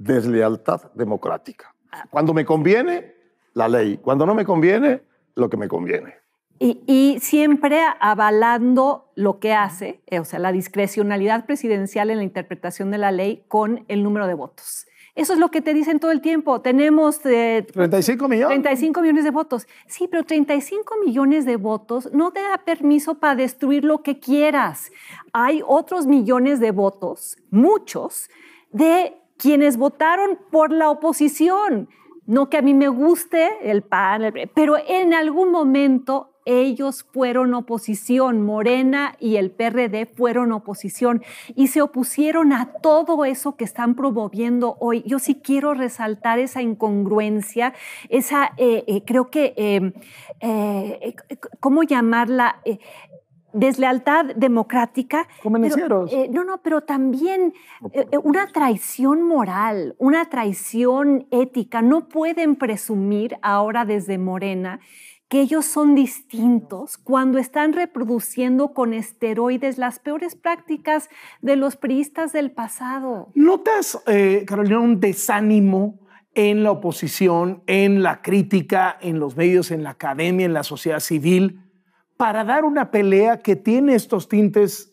deslealtad democrática. Cuando me conviene, la ley. Cuando no me conviene, lo que me conviene. Y, siempre avalando lo que hace, eh, o sea, la discrecionalidad presidencial en la interpretación de la ley con el número de votos. Eso es lo que te dicen todo el tiempo. Tenemos... 35 eh, millones. 35 millones de votos. Sí, pero 35 millones de votos no te da permiso para destruir lo que quieras. Hay otros millones de votos, muchos, de quienes votaron por la oposición. No que a mí me guste el PAN, pero en algún momento ellos fueron oposición, Morena y el PRD fueron oposición y se opusieron a todo eso que están promoviendo hoy. Yo sí quiero resaltar esa incongruencia, esa, eh, eh, creo que, eh, ¿cómo llamarla? deslealtad democrática. Eh, no, no, pero también eh, una traición moral, una traición ética. No pueden presumir ahora desde Morena que ellos son distintos cuando están reproduciendo con esteroides las peores prácticas de los priistas del pasado. ¿Notas, eh, Carolina, un desánimo en la oposición, en la crítica, en los medios, en la academia, en la sociedad civil? para dar una pelea que tiene estos tintes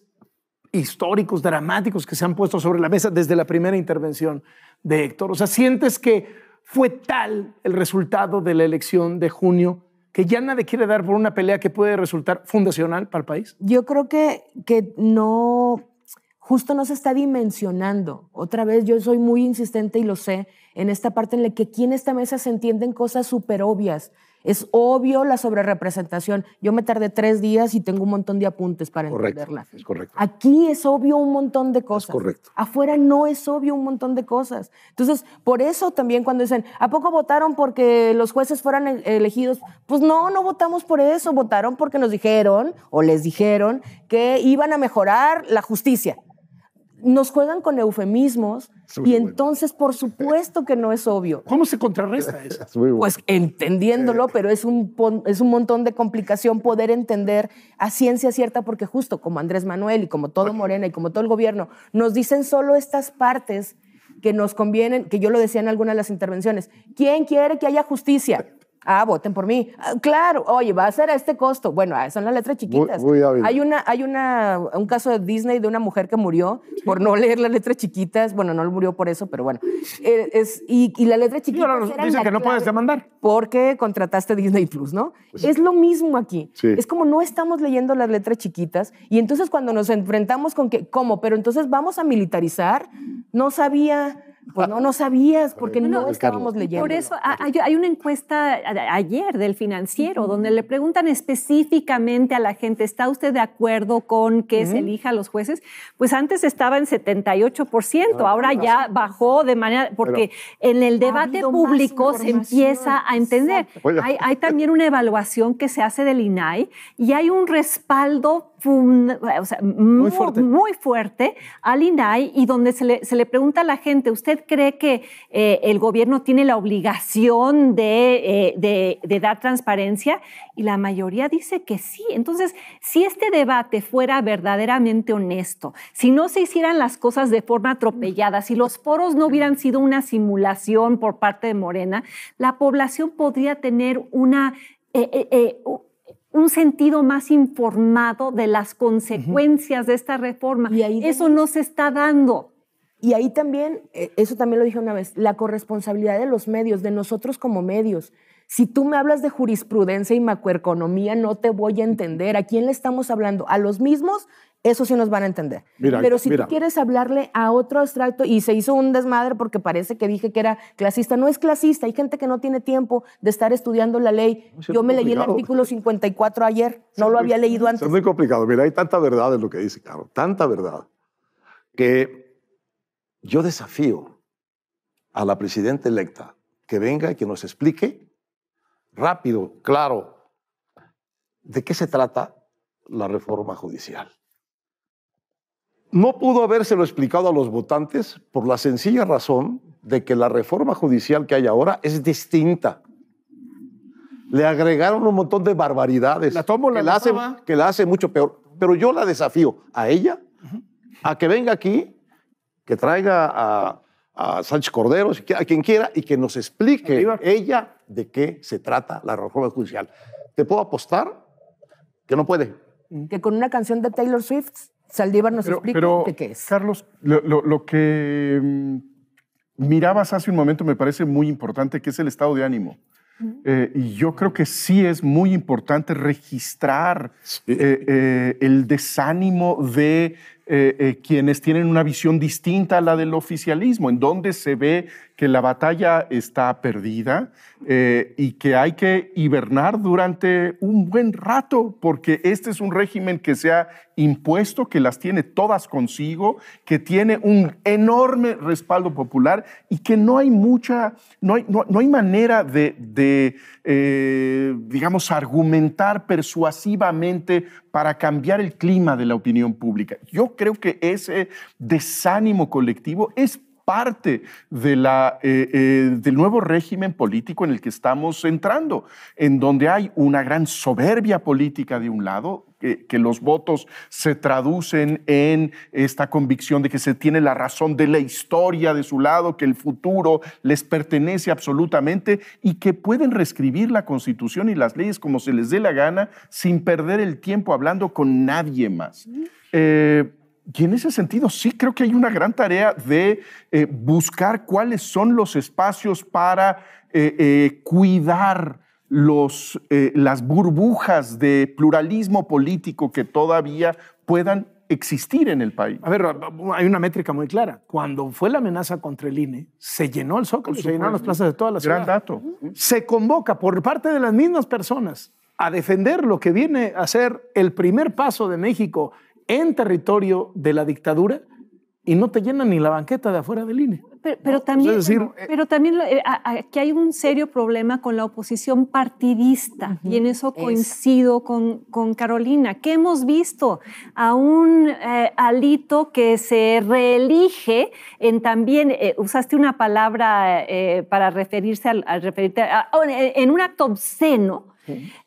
históricos, dramáticos que se han puesto sobre la mesa desde la primera intervención de Héctor. O sea, sientes que fue tal el resultado de la elección de junio que ya nadie quiere dar por una pelea que puede resultar fundacional para el país? Yo creo que, que no, justo no se está dimensionando. Otra vez, yo soy muy insistente y lo sé, en esta parte en la que aquí en esta mesa se entienden cosas súper obvias. Es obvio la sobrerepresentación. Yo me tardé tres días y tengo un montón de apuntes para entenderla. Aquí es obvio un montón de cosas. Afuera no es obvio un montón de cosas. Entonces, por eso también cuando dicen, ¿a poco votaron porque los jueces fueran e-, elegidos? Pues no, no votamos por eso. Votaron porque nos dijeron o les dijeron que iban a mejorar la justicia nos juegan con eufemismos y entonces por supuesto que no es obvio. ¿Cómo se contrarresta (laughs) eso? Pues entendiéndolo, eh. pero es un, es un montón de complicación poder entender a ciencia cierta porque justo como Andrés Manuel y como todo Morena y como todo el gobierno nos dicen solo estas partes que nos convienen, que yo lo decía en alguna de las intervenciones, ¿quién quiere que haya justicia? Ah, voten por mí. Ah, claro, oye, va a ser a este costo. Bueno, ah, son las letras chiquitas. hay una, hay una, un caso de Disney de una mujer que murió por no leer las letras chiquitas. Bueno, no murió por eso, pero bueno. Eh, es, y, y la letra chiquita. dicen que no puedes demandar. Porque contrataste Disney Plus, ¿no? Pues es lo mismo aquí. Es como no estamos leyendo las letras chiquitas. Y entonces cuando nos enfrentamos con que, ¿cómo? Pero entonces vamos a militarizar. No sabía pues no, no sabías (laughs) porque no, estábamos leyendo. Por eso ah, ah, hay, una encuesta ayer del financiero donde le preguntan específicamente a la gente, ¿está usted de acuerdo con que se elija a los jueces? Pues antes estaba en 78%, ah, ahora ya bajó de manera, porque en el debate público se empieza a entender. Hay, también una evaluación que se hace del INAI y hay un respaldo muy, fuerte. al INAI y donde se le, pregunta a la gente, ¿usted cree que eh, el gobierno tiene la obligación eh, de, dar transparencia? Y la mayoría dice que sí. Entonces, si este debate fuera verdaderamente honesto, si no se hicieran las cosas de forma atropellada, si los foros no hubieran sido una simulación por parte de Morena, la población podría tener una... Eh, un sentido más informado de las consecuencias de esta reforma. Eso no se está dando. Y ahí también, eh, eso también lo dije una vez, la corresponsabilidad de los medios, de nosotros como medios. Si tú me hablas de jurisprudencia y macroeconomía, no te voy a entender. ¿A quién le estamos hablando? ¿A los mismos eso sí nos van a entender. Pero si tú quieres hablarle a otro abstracto y se hizo un desmadre porque parece que dije que era clasista, no es clasista, hay gente que no tiene tiempo de estar estudiando la ley. Yo me leí el artículo 54 ayer, no lo había leído antes. Es muy complicado, mira, hay tanta verdad en lo que dice, claro, tanta verdad, que yo desafío a la presidenta electa que venga y que nos explique rápido, claro, de qué se trata la reforma judicial. No pudo habérselo explicado a los votantes por la sencilla razón de que la reforma judicial que hay ahora es distinta. Le agregaron un montón de barbaridades. La la que, la hace, que la hace mucho peor. Pero yo la desafío a ella a que venga aquí, que traiga a, a Sánchez Cordero, a quien quiera, y que nos explique ella de qué se trata la reforma judicial. Te puedo apostar que no puede. Que con una canción de Taylor Swift Saldívar nos explica qué es. Carlos, lo, que mm, mirabas hace un momento me parece muy importante, que es el estado de ánimo. Eh, y yo creo que sí es muy importante registrar eh, eh, el desánimo de quienes tienen una visión distinta a la del oficialismo, en donde se ve que la batalla está perdida eh, y que hay que hibernar durante un buen rato, porque este es un régimen que se ha impuesto, que las tiene todas consigo, que tiene un enorme respaldo popular y que no hay mucha, no hay, no, hay manera de, de eh, digamos, argumentar persuasivamente para cambiar el clima de la opinión pública. Yo creo que ese desánimo colectivo es parte de la, eh, eh, del nuevo régimen político en el que estamos entrando, en donde hay una gran soberbia política de un lado, que, los votos se traducen en esta convicción de que se tiene la razón de la historia de su lado, que el futuro les pertenece absolutamente y que pueden reescribir la constitución y las leyes como se les dé la gana sin perder el tiempo hablando con nadie más. Mm. Eh, y en ese sentido, sí creo que hay una gran tarea de eh, buscar cuáles son los espacios para eh, eh, cuidar los, las burbujas de pluralismo político que todavía puedan existir en el país. A ver, ah, ah, hay una métrica muy clara. Cuando fue la amenaza contra el INE, se llenó el Zócalo, se llenaron las plazas de todas las ciudades. Gran dato. Se convoca por parte de las mismas personas a defender lo que viene a ser el primer paso de México en territorio de la dictadura y no te llenan ni la banqueta de afuera del INE. Pero, también, pero también eh, aquí hay un serio problema con la oposición partidista y en eso coincido con, con, Carolina, ¿Qué hemos visto a un eh, alito que se reelige en también, eh, usaste una palabra para referirse al, referirte, en un acto obsceno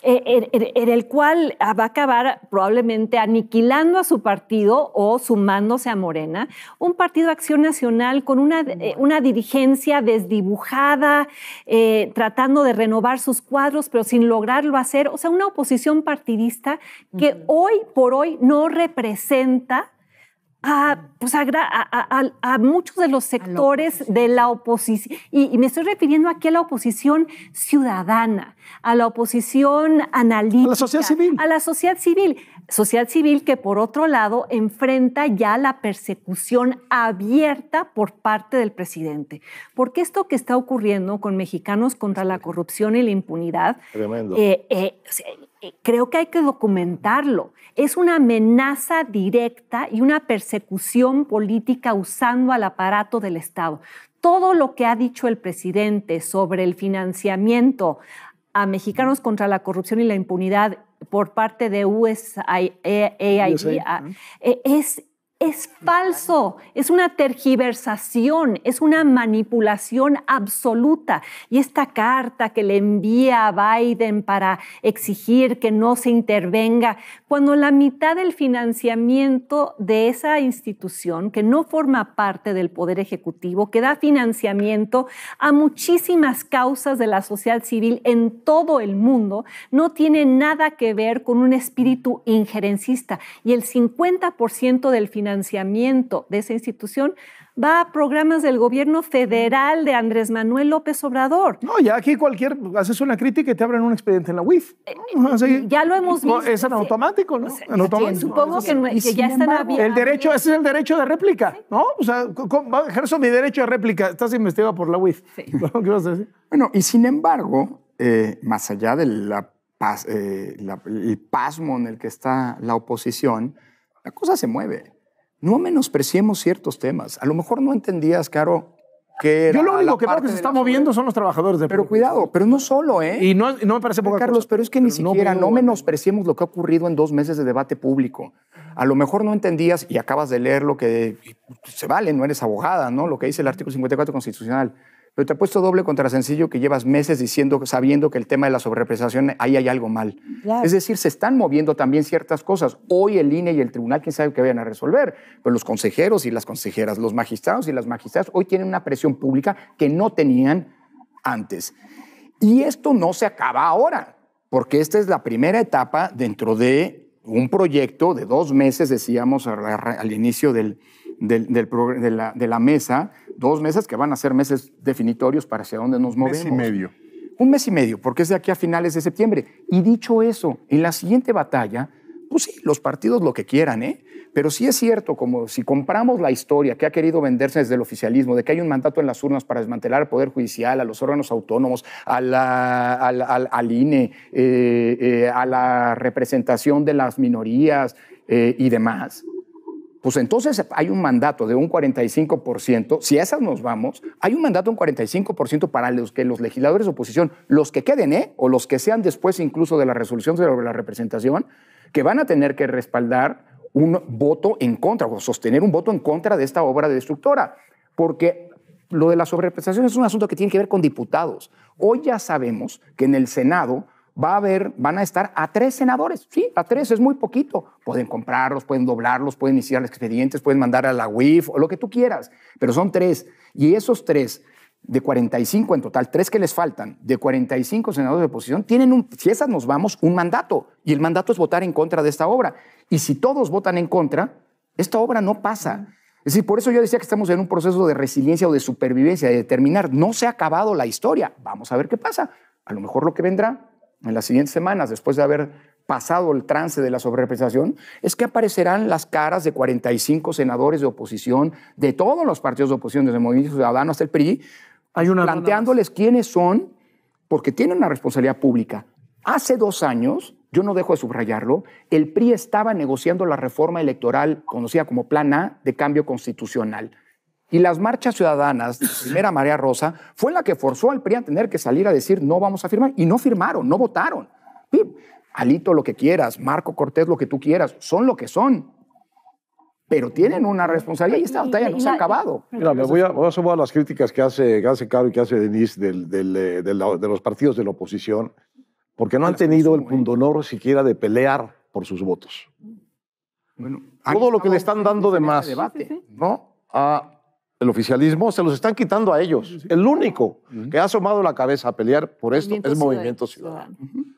eh, en, el cual ah, va a acabar probablemente aniquilando a su partido o sumándose a Morena, un partido de Acción Nacional con una, eh, una dirigencia desdibujada, eh, tratando de renovar sus cuadros, pero sin lograrlo hacer, o sea, una oposición partidista que hoy por hoy no representa a, pues a, muchos de los sectores de la oposición. Y, me estoy refiriendo aquí a la oposición ciudadana, a la oposición analítica. A la sociedad civil. sociedad civil. que, por otro lado, enfrenta ya la persecución abierta por parte del presidente. Porque esto que está ocurriendo con mexicanos contra la corrupción y la impunidad. Tremendo. Eh, eh, eh, creo que hay que documentarlo. Es una amenaza directa y una persecución política usando al aparato del Estado. Todo lo que ha dicho el presidente sobre el financiamiento a mexicanos contra la corrupción y la impunidad por parte de USAID e, e, eh, es, es falso, es una tergiversación, es una manipulación absoluta. Y esta carta que le envía a Biden para exigir que no se intervenga, cuando la mitad del financiamiento de esa institución, que no forma parte del Poder Ejecutivo, que da financiamiento a muchísimas causas de la sociedad civil en todo el mundo, no tiene nada que ver con un espíritu injerencista. Y el 50% del financiamiento financiamiento de esa institución va a programas del gobierno federal de Andrés Manuel López Obrador. No, ya aquí cualquier, haces una crítica y te abren un expediente en la UIF. Eh, ya lo hemos visto. Es en automático, ¿no? supongo que, ya están abiertos. El derecho, ese es el derecho de réplica, ¿no? O sea, ejerzo mi derecho de réplica, estás investigado por la UIF. (laughs) decir? Bueno, y sin embargo, eh, más allá del eh, pasmo en el que está la oposición, la cosa se mueve no menospreciemos ciertos temas. A lo mejor no entendías, Caro, que era Yo lo que veo que se está moviendo son los trabajadores de Pero cuidado, pero no solo, ¿eh? Y no, no me parece poco, Carlos, pero es que ni siquiera, no menospreciemos lo que ha ocurrido en dos meses de debate público. A lo mejor no entendías y acabas de leer lo que se vale, no eres abogada, ¿no? Lo que dice el artículo 54 constitucional pero te ha puesto doble contra sencillo que llevas meses diciendo, sabiendo que el tema de la sobrepresación ahí hay algo mal. Es decir, se están moviendo también ciertas cosas. Hoy el INE y el tribunal, quién sabe qué vayan a resolver, pero los consejeros y las consejeras, los magistrados y las magistradas, hoy tienen una presión pública que no tenían antes. Y esto no se acaba ahora, porque esta es la primera etapa dentro de un proyecto de dos meses, decíamos al, inicio del, del, de, la, de la mesa, dos meses que van a ser meses definitorios para hacia dónde nos movemos. Un Mes y medio. Un mes y medio, porque es de aquí a finales de septiembre. Y dicho eso, en la siguiente batalla, pues sí, los partidos lo que quieran, ¿eh? Pero sí es cierto, como si compramos la historia que ha querido venderse desde el oficialismo, de que hay un mandato en las urnas para desmantelar el Poder Judicial, a los órganos autónomos, al, INE, eh, eh, a la representación de las minorías eh, y demás, pues entonces hay un mandato de un 45%, si a esas nos vamos, hay un mandato de un 45% para los que los legisladores de oposición, los que queden, ¿eh? o los que sean después incluso de la resolución sobre la representación, que van a tener que respaldar un voto en contra, o sostener un voto en contra de esta obra destructora, porque lo de la sobrepresentación es un asunto que tiene que ver con diputados. Hoy ya sabemos que en el Senado va a haber, van a estar a tres senadores. Sí, a tres, es muy poquito. Pueden comprarlos, pueden doblarlos, pueden iniciar expedientes, pueden mandar a la UIF o lo que tú quieras, pero son tres. Y esos tres, de 45 en total, tres que les faltan, de 45 senadores de oposición, tienen un, si esas nos vamos, un mandato. Y el mandato es votar en contra de esta obra. Y si todos votan en contra, esta obra no pasa. Es decir, por eso yo decía que estamos en un proceso de resiliencia o de supervivencia, de determinar, no se ha acabado la historia, vamos a ver qué pasa. A lo mejor lo que vendrá en las siguientes semanas, después de haber pasado el trance de la sobrepresentación, es que aparecerán las caras de 45 senadores de oposición, de todos los partidos de oposición, desde el Movimiento Ciudadano hasta el PRI, Hay planteándoles quiénes son, porque tienen una responsabilidad pública. Hace dos años, yo no dejo de subrayarlo, el PRI estaba negociando la reforma electoral conocida como Plan A de cambio constitucional. Y las marchas ciudadanas, de (clears throat) primera María Rosa, fue la que forzó al PRI a tener que salir a decir no vamos a firmar. Y no firmaron, no votaron. Alito lo que quieras, Marco Cortés lo que tú quieras, son lo que son. Pero tienen una responsabilidad y esta batalla no se ha acabado. Mira, me voy a, voy a sumar las críticas que hace, que Caro y que hace Denise eh, de, los partidos de la oposición, porque no han tenido el pundonor siquiera de pelear por sus votos. Bueno, Todo lo que le están dando de este más, ¿no? A, el oficialismo se los están quitando a ellos. El único que ha asomado la cabeza a pelear por esto es Movimiento Ciudadano.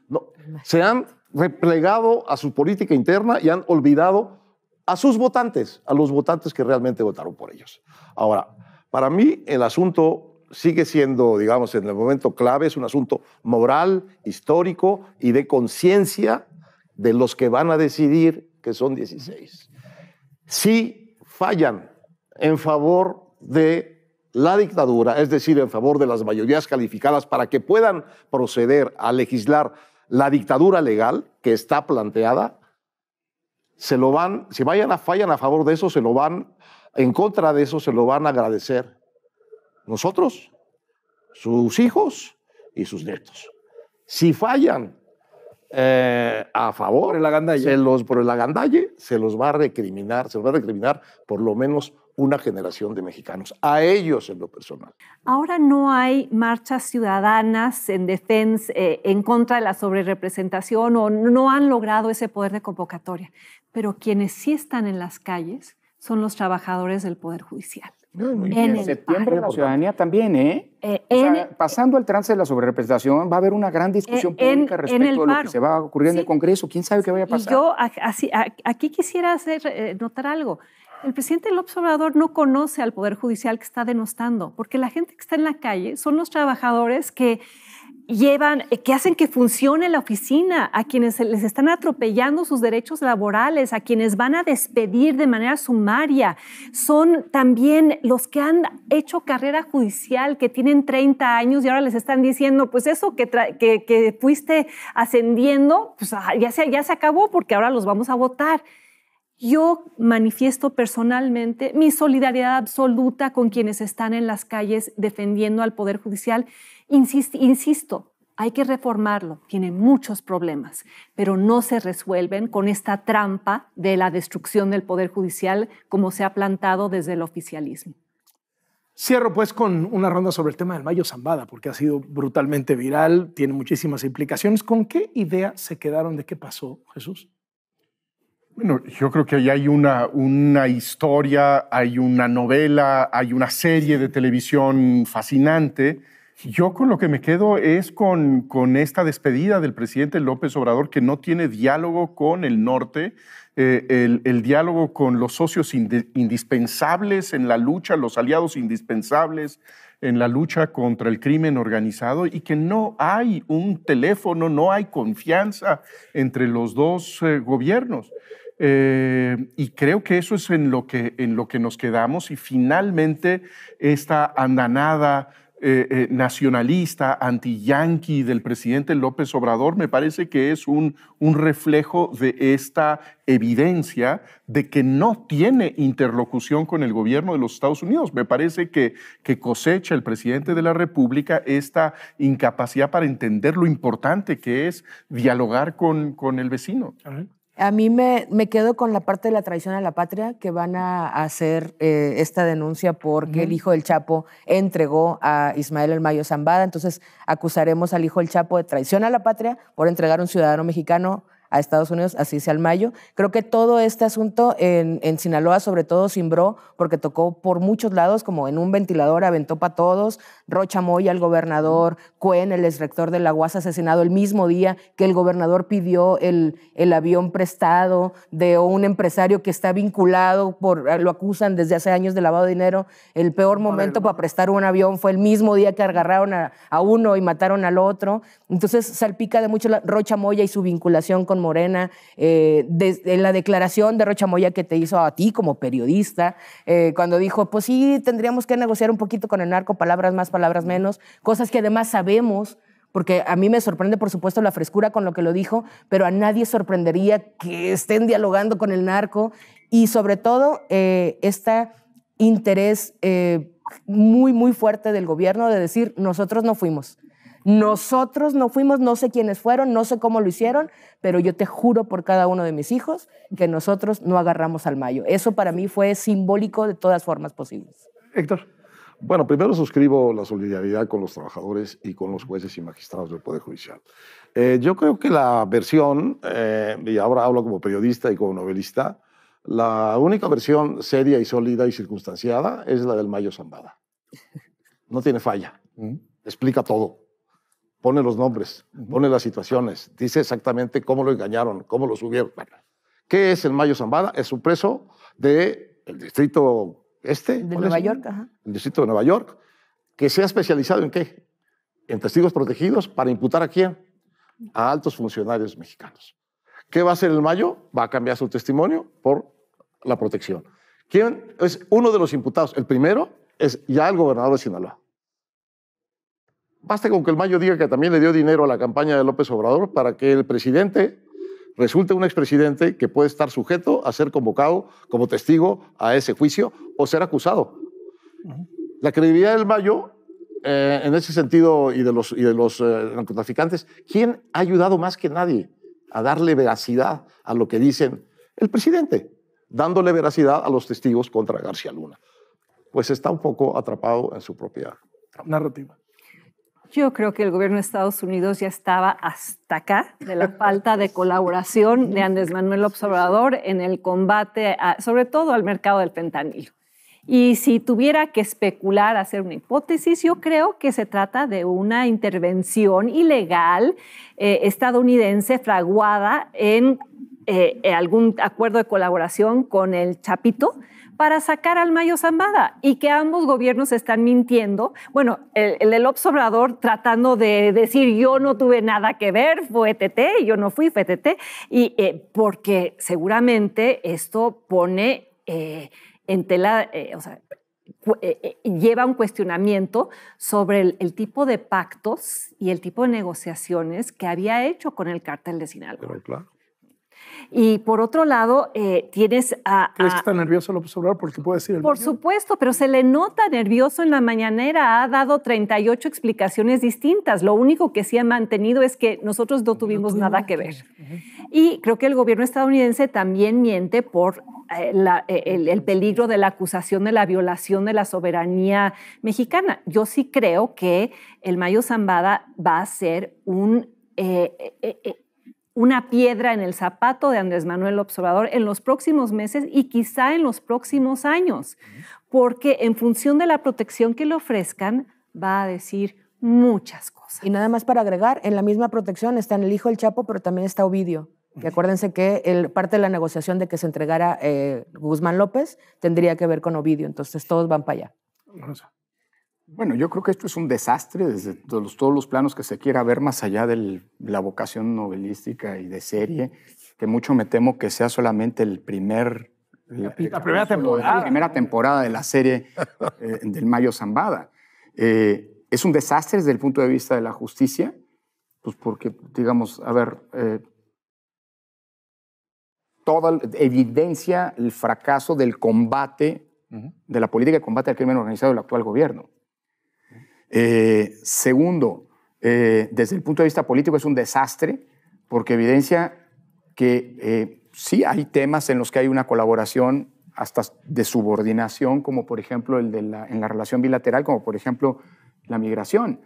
no, se han replegado a su política interna y han olvidado a sus votantes, a los votantes que realmente votaron por ellos. Ahora, para mí el asunto sigue siendo, digamos, en el momento clave, es un asunto moral, histórico y de conciencia de los que van a decidir, que son 16. Si fallan en favor de la dictadura, es decir, en favor de las mayorías calificadas para que puedan proceder a legislar la dictadura legal que está planteada, se lo van, si vayan a fallan a favor de eso, se lo van en contra de eso se lo van a agradecer nosotros, sus hijos y sus nietos. Si fallan eh, a favor por el por el agandalle, se los va a recriminar, se los va a recriminar por lo menos una generación de mexicanos, a ellos en lo personal. Ahora no hay marchas ciudadanas en defensa, eh, en contra de la sobrerepresentación o no han logrado ese poder de convocatoria, pero quienes sí están en las calles son los trabajadores del Poder Judicial. en, septiembre la ciudadanía también, ¿eh? eh pasando el trance de la sobrerepresentación, va a haber una gran discusión eh, pública respecto a lo que se va a ocurrir en el Congreso. ¿Quién sabe qué vaya a pasar? yo aquí quisiera hacer, notar algo. El presidente López Obrador no conoce al Poder Judicial que está denostando, porque la gente que está en la calle son los trabajadores que llevan, eh, que hacen que funcione la oficina, a quienes les están atropellando sus derechos laborales, a quienes van a despedir de manera sumaria. Son también los que han hecho carrera judicial, que tienen 30 años y ahora les están diciendo, pues eso que, que, fuiste ascendiendo, pues ah, ya se, ya se acabó porque ahora los vamos a votar. Yo manifiesto personalmente mi solidaridad absoluta con quienes están en las calles defendiendo al Poder Judicial. Insisto, hay que reformarlo, tiene muchos problemas, pero no se resuelven con esta trampa de la destrucción del Poder Judicial como se ha plantado desde el oficialismo. Cierro pues con una ronda sobre el tema del Mayo Zambada, porque ha sido brutalmente viral, tiene muchísimas implicaciones. ¿Con qué idea se quedaron de qué pasó, Jesús? Bueno, yo creo que ahí hay una, una historia, hay una novela, hay una serie de televisión fascinante. Yo con lo que me quedo es con, con, esta despedida del presidente López Obrador, que no tiene diálogo con el norte, eh, el, el, diálogo con los socios indispensables en la lucha, los aliados indispensables, en la lucha contra el crimen organizado y que no hay un teléfono, no hay confianza entre los dos eh, gobiernos. Eh, y creo que eso es en lo que, en lo que nos quedamos y finalmente esta andanada eh, eh, nacionalista, anti-yanqui del presidente López Obrador, me parece que es un, un, reflejo de esta evidencia de que no tiene interlocución con el gobierno de los Estados Unidos. Me parece que, que cosecha el presidente de la República esta incapacidad para entender lo importante que es dialogar con, con el vecino. A mí me, quedo con la parte de la traición a la patria que van a hacer eh, esta denuncia porque el hijo del Chapo entregó a Ismael El Mayo Zambada. Entonces acusaremos al hijo del Chapo de traición a la patria por entregar a un ciudadano mexicano a Estados Unidos, así sea el mayo. Creo que todo este asunto en, en Sinaloa, sobre todo, cimbró porque tocó por muchos lados, como en un ventilador, aventó para todos. Rocha Moya, el gobernador, Cuen, el exrector de la UAS, asesinado el mismo día que el gobernador pidió el, el avión prestado de un empresario que está vinculado, por, eh, lo acusan desde hace años de lavado de dinero. El peor momento para prestar un avión fue el mismo día que agarraron a, a uno y mataron al otro. Entonces salpica de mucho la, Rocha Moya y su vinculación con Morena, en eh, la declaración de Rocha Moya que te hizo a ti como periodista, eh, cuando dijo, pues sí, tendríamos que negociar un poquito con el narco, palabras más, palabras menos, cosas que además sabemos porque a mí me sorprende, por supuesto, la frescura con lo que lo dijo, pero a nadie sorprendería que estén dialogando con el narco y sobre todo este interés muy, muy fuerte del gobierno de decir, nosotros no fuimos, nosotros no fuimos, no sé quiénes fueron, no sé cómo lo hicieron, pero yo te juro por cada uno de mis hijos que nosotros no agarramos al mayo. Eso para mí fue simbólico de todas formas posibles. Héctor. Bueno, primero suscribo la solidaridad con los trabajadores y con los jueces y magistrados del Poder Judicial. Eh, yo creo que la versión, eh, y ahora hablo como periodista y como novelista, la única versión seria y sólida y circunstanciada es la del Mayo Zambada. No tiene falla. Mm. Explica todo pone los nombres, pone las situaciones, dice exactamente cómo lo engañaron, cómo lo subieron. ¿Qué es el Mayo Zambada? Es un preso del distrito este. De Nueva York, ajá. El distrito de Nueva York, que se ha especializado en qué? En testigos protegidos para imputar a quién? A altos funcionarios mexicanos. ¿Qué va a hacer el Mayo? Va a cambiar su testimonio por la protección. ¿Quién es uno de los imputados? El primero es ya el gobernador de Sinaloa. Basta con que el Mayo diga que también le dio dinero a la campaña de López Obrador para que el presidente resulte un expresidente que puede estar sujeto a ser convocado como testigo a ese juicio o ser acusado. La credibilidad del Mayo, eh, en ese sentido, y de los, eh, narcotraficantes, ¿quién ha ayudado más que nadie a darle veracidad a lo que dicen? El presidente, dándole veracidad a los testigos contra García Luna. Pues está un poco atrapado en su propia narrativa. Yo creo que el gobierno de Estados Unidos ya estaba hasta acá de la falta de colaboración de Andrés Manuel Observador en el combate, sobre todo al mercado del fentanilo. Y si tuviera que especular, hacer una hipótesis, yo creo que se trata de una intervención ilegal eh, estadounidense fraguada en eh, eh, algún acuerdo de colaboración con el Chapito, para sacar al Mayo Zambada y que ambos gobiernos están mintiendo. Bueno, el, el, observador tratando de decir yo no tuve nada que ver, fue TT, yo no fui, fue TT, y, eh, porque seguramente esto pone eh, en tela, eh, o sea, lleva un cuestionamiento sobre el, tipo de pactos y el tipo de negociaciones que había hecho con el cártel de Sinaloa. claro. Y por otro lado, eh, tienes a... que está nervioso López Obrador porque puede decir el Por supuesto, pero se le nota nervioso en la mañanera. Ha dado 38 explicaciones distintas. Lo único que sí ha mantenido es que nosotros no tuvimos, nada que ver. Y creo que el gobierno estadounidense también miente por eh, eh, el, peligro de la acusación de la violación de la soberanía mexicana. Yo sí creo que el Mayo Zambada va a ser un una piedra en el zapato de Andrés Manuel Observador en los próximos meses y quizá en los próximos años, porque en función de la protección que le ofrezcan, va a decir muchas cosas. Y nada más para agregar, en la misma protección están el hijo del Chapo, pero también está Ovidio. acuérdense que parte de la negociación de que se entregara eh, Guzmán López tendría que ver con Ovidio, entonces todos van para allá. Bueno, yo creo que esto es un desastre desde todos los, planos que se quiera ver más allá de la vocación novelística y de serie, que mucho me temo que sea solamente el primer... La, primera temporada. La primera temporada de la serie eh, del Mayo Zambada. Eh, es un desastre desde el punto de vista de la justicia, pues porque, digamos, a ver, eh, toda evidencia el fracaso del combate, de la política de combate al crimen organizado del actual gobierno. Eh, segundo, eh, desde el punto de vista político es un desastre porque evidencia que eh, sí hay temas en los que hay una colaboración hasta de subordinación, como por ejemplo el de la, en la relación bilateral, como por ejemplo la migración.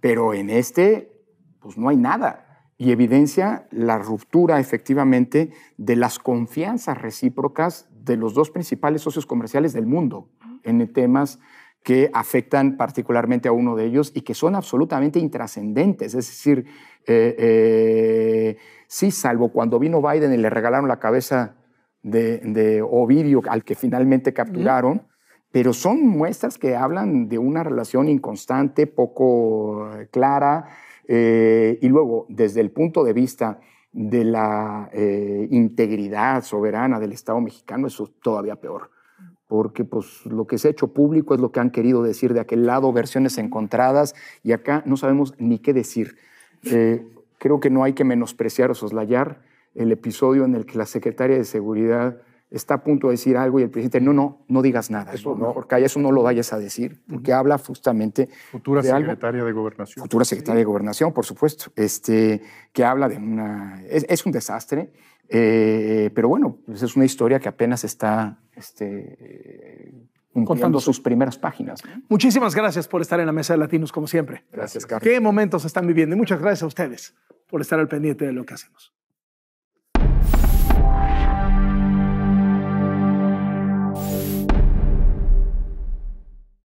pero en este, pues no hay nada y evidencia la ruptura efectivamente de las confianzas recíprocas de los dos principales socios comerciales del mundo en temas que afectan particularmente a uno de ellos y que son absolutamente intrascendentes. Es decir, eh, eh, sí, salvo cuando vino Biden y le regalaron la cabeza de, Ovidio, al que finalmente capturaron, pero son muestras que hablan de una relación inconstante, poco eh, clara, y luego desde el punto de vista de la integridad soberana del Estado mexicano, eso es todavía peor porque pues, lo que se ha hecho público es lo que han querido decir de aquel lado, versiones encontradas, y acá no sabemos ni qué decir. Eh, creo que no hay que menospreciar o soslayar el episodio en el que la secretaria de Seguridad está a punto de decir algo y el presidente, no, no, no digas nada. porque no. eso no lo vayas a decir, porque habla justamente. Futura secretaria de Gobernación. Futura secretaria de Gobernación, por supuesto, este, que habla de una. Es, un desastre, eh, pero bueno, pues es una historia que apenas está. Este, contando sus primeras páginas. Muchísimas gracias por estar en la mesa de Latinos como siempre. Gracias, Carlos. Qué momentos están viviendo y muchas gracias a ustedes por estar al pendiente de lo que hacemos.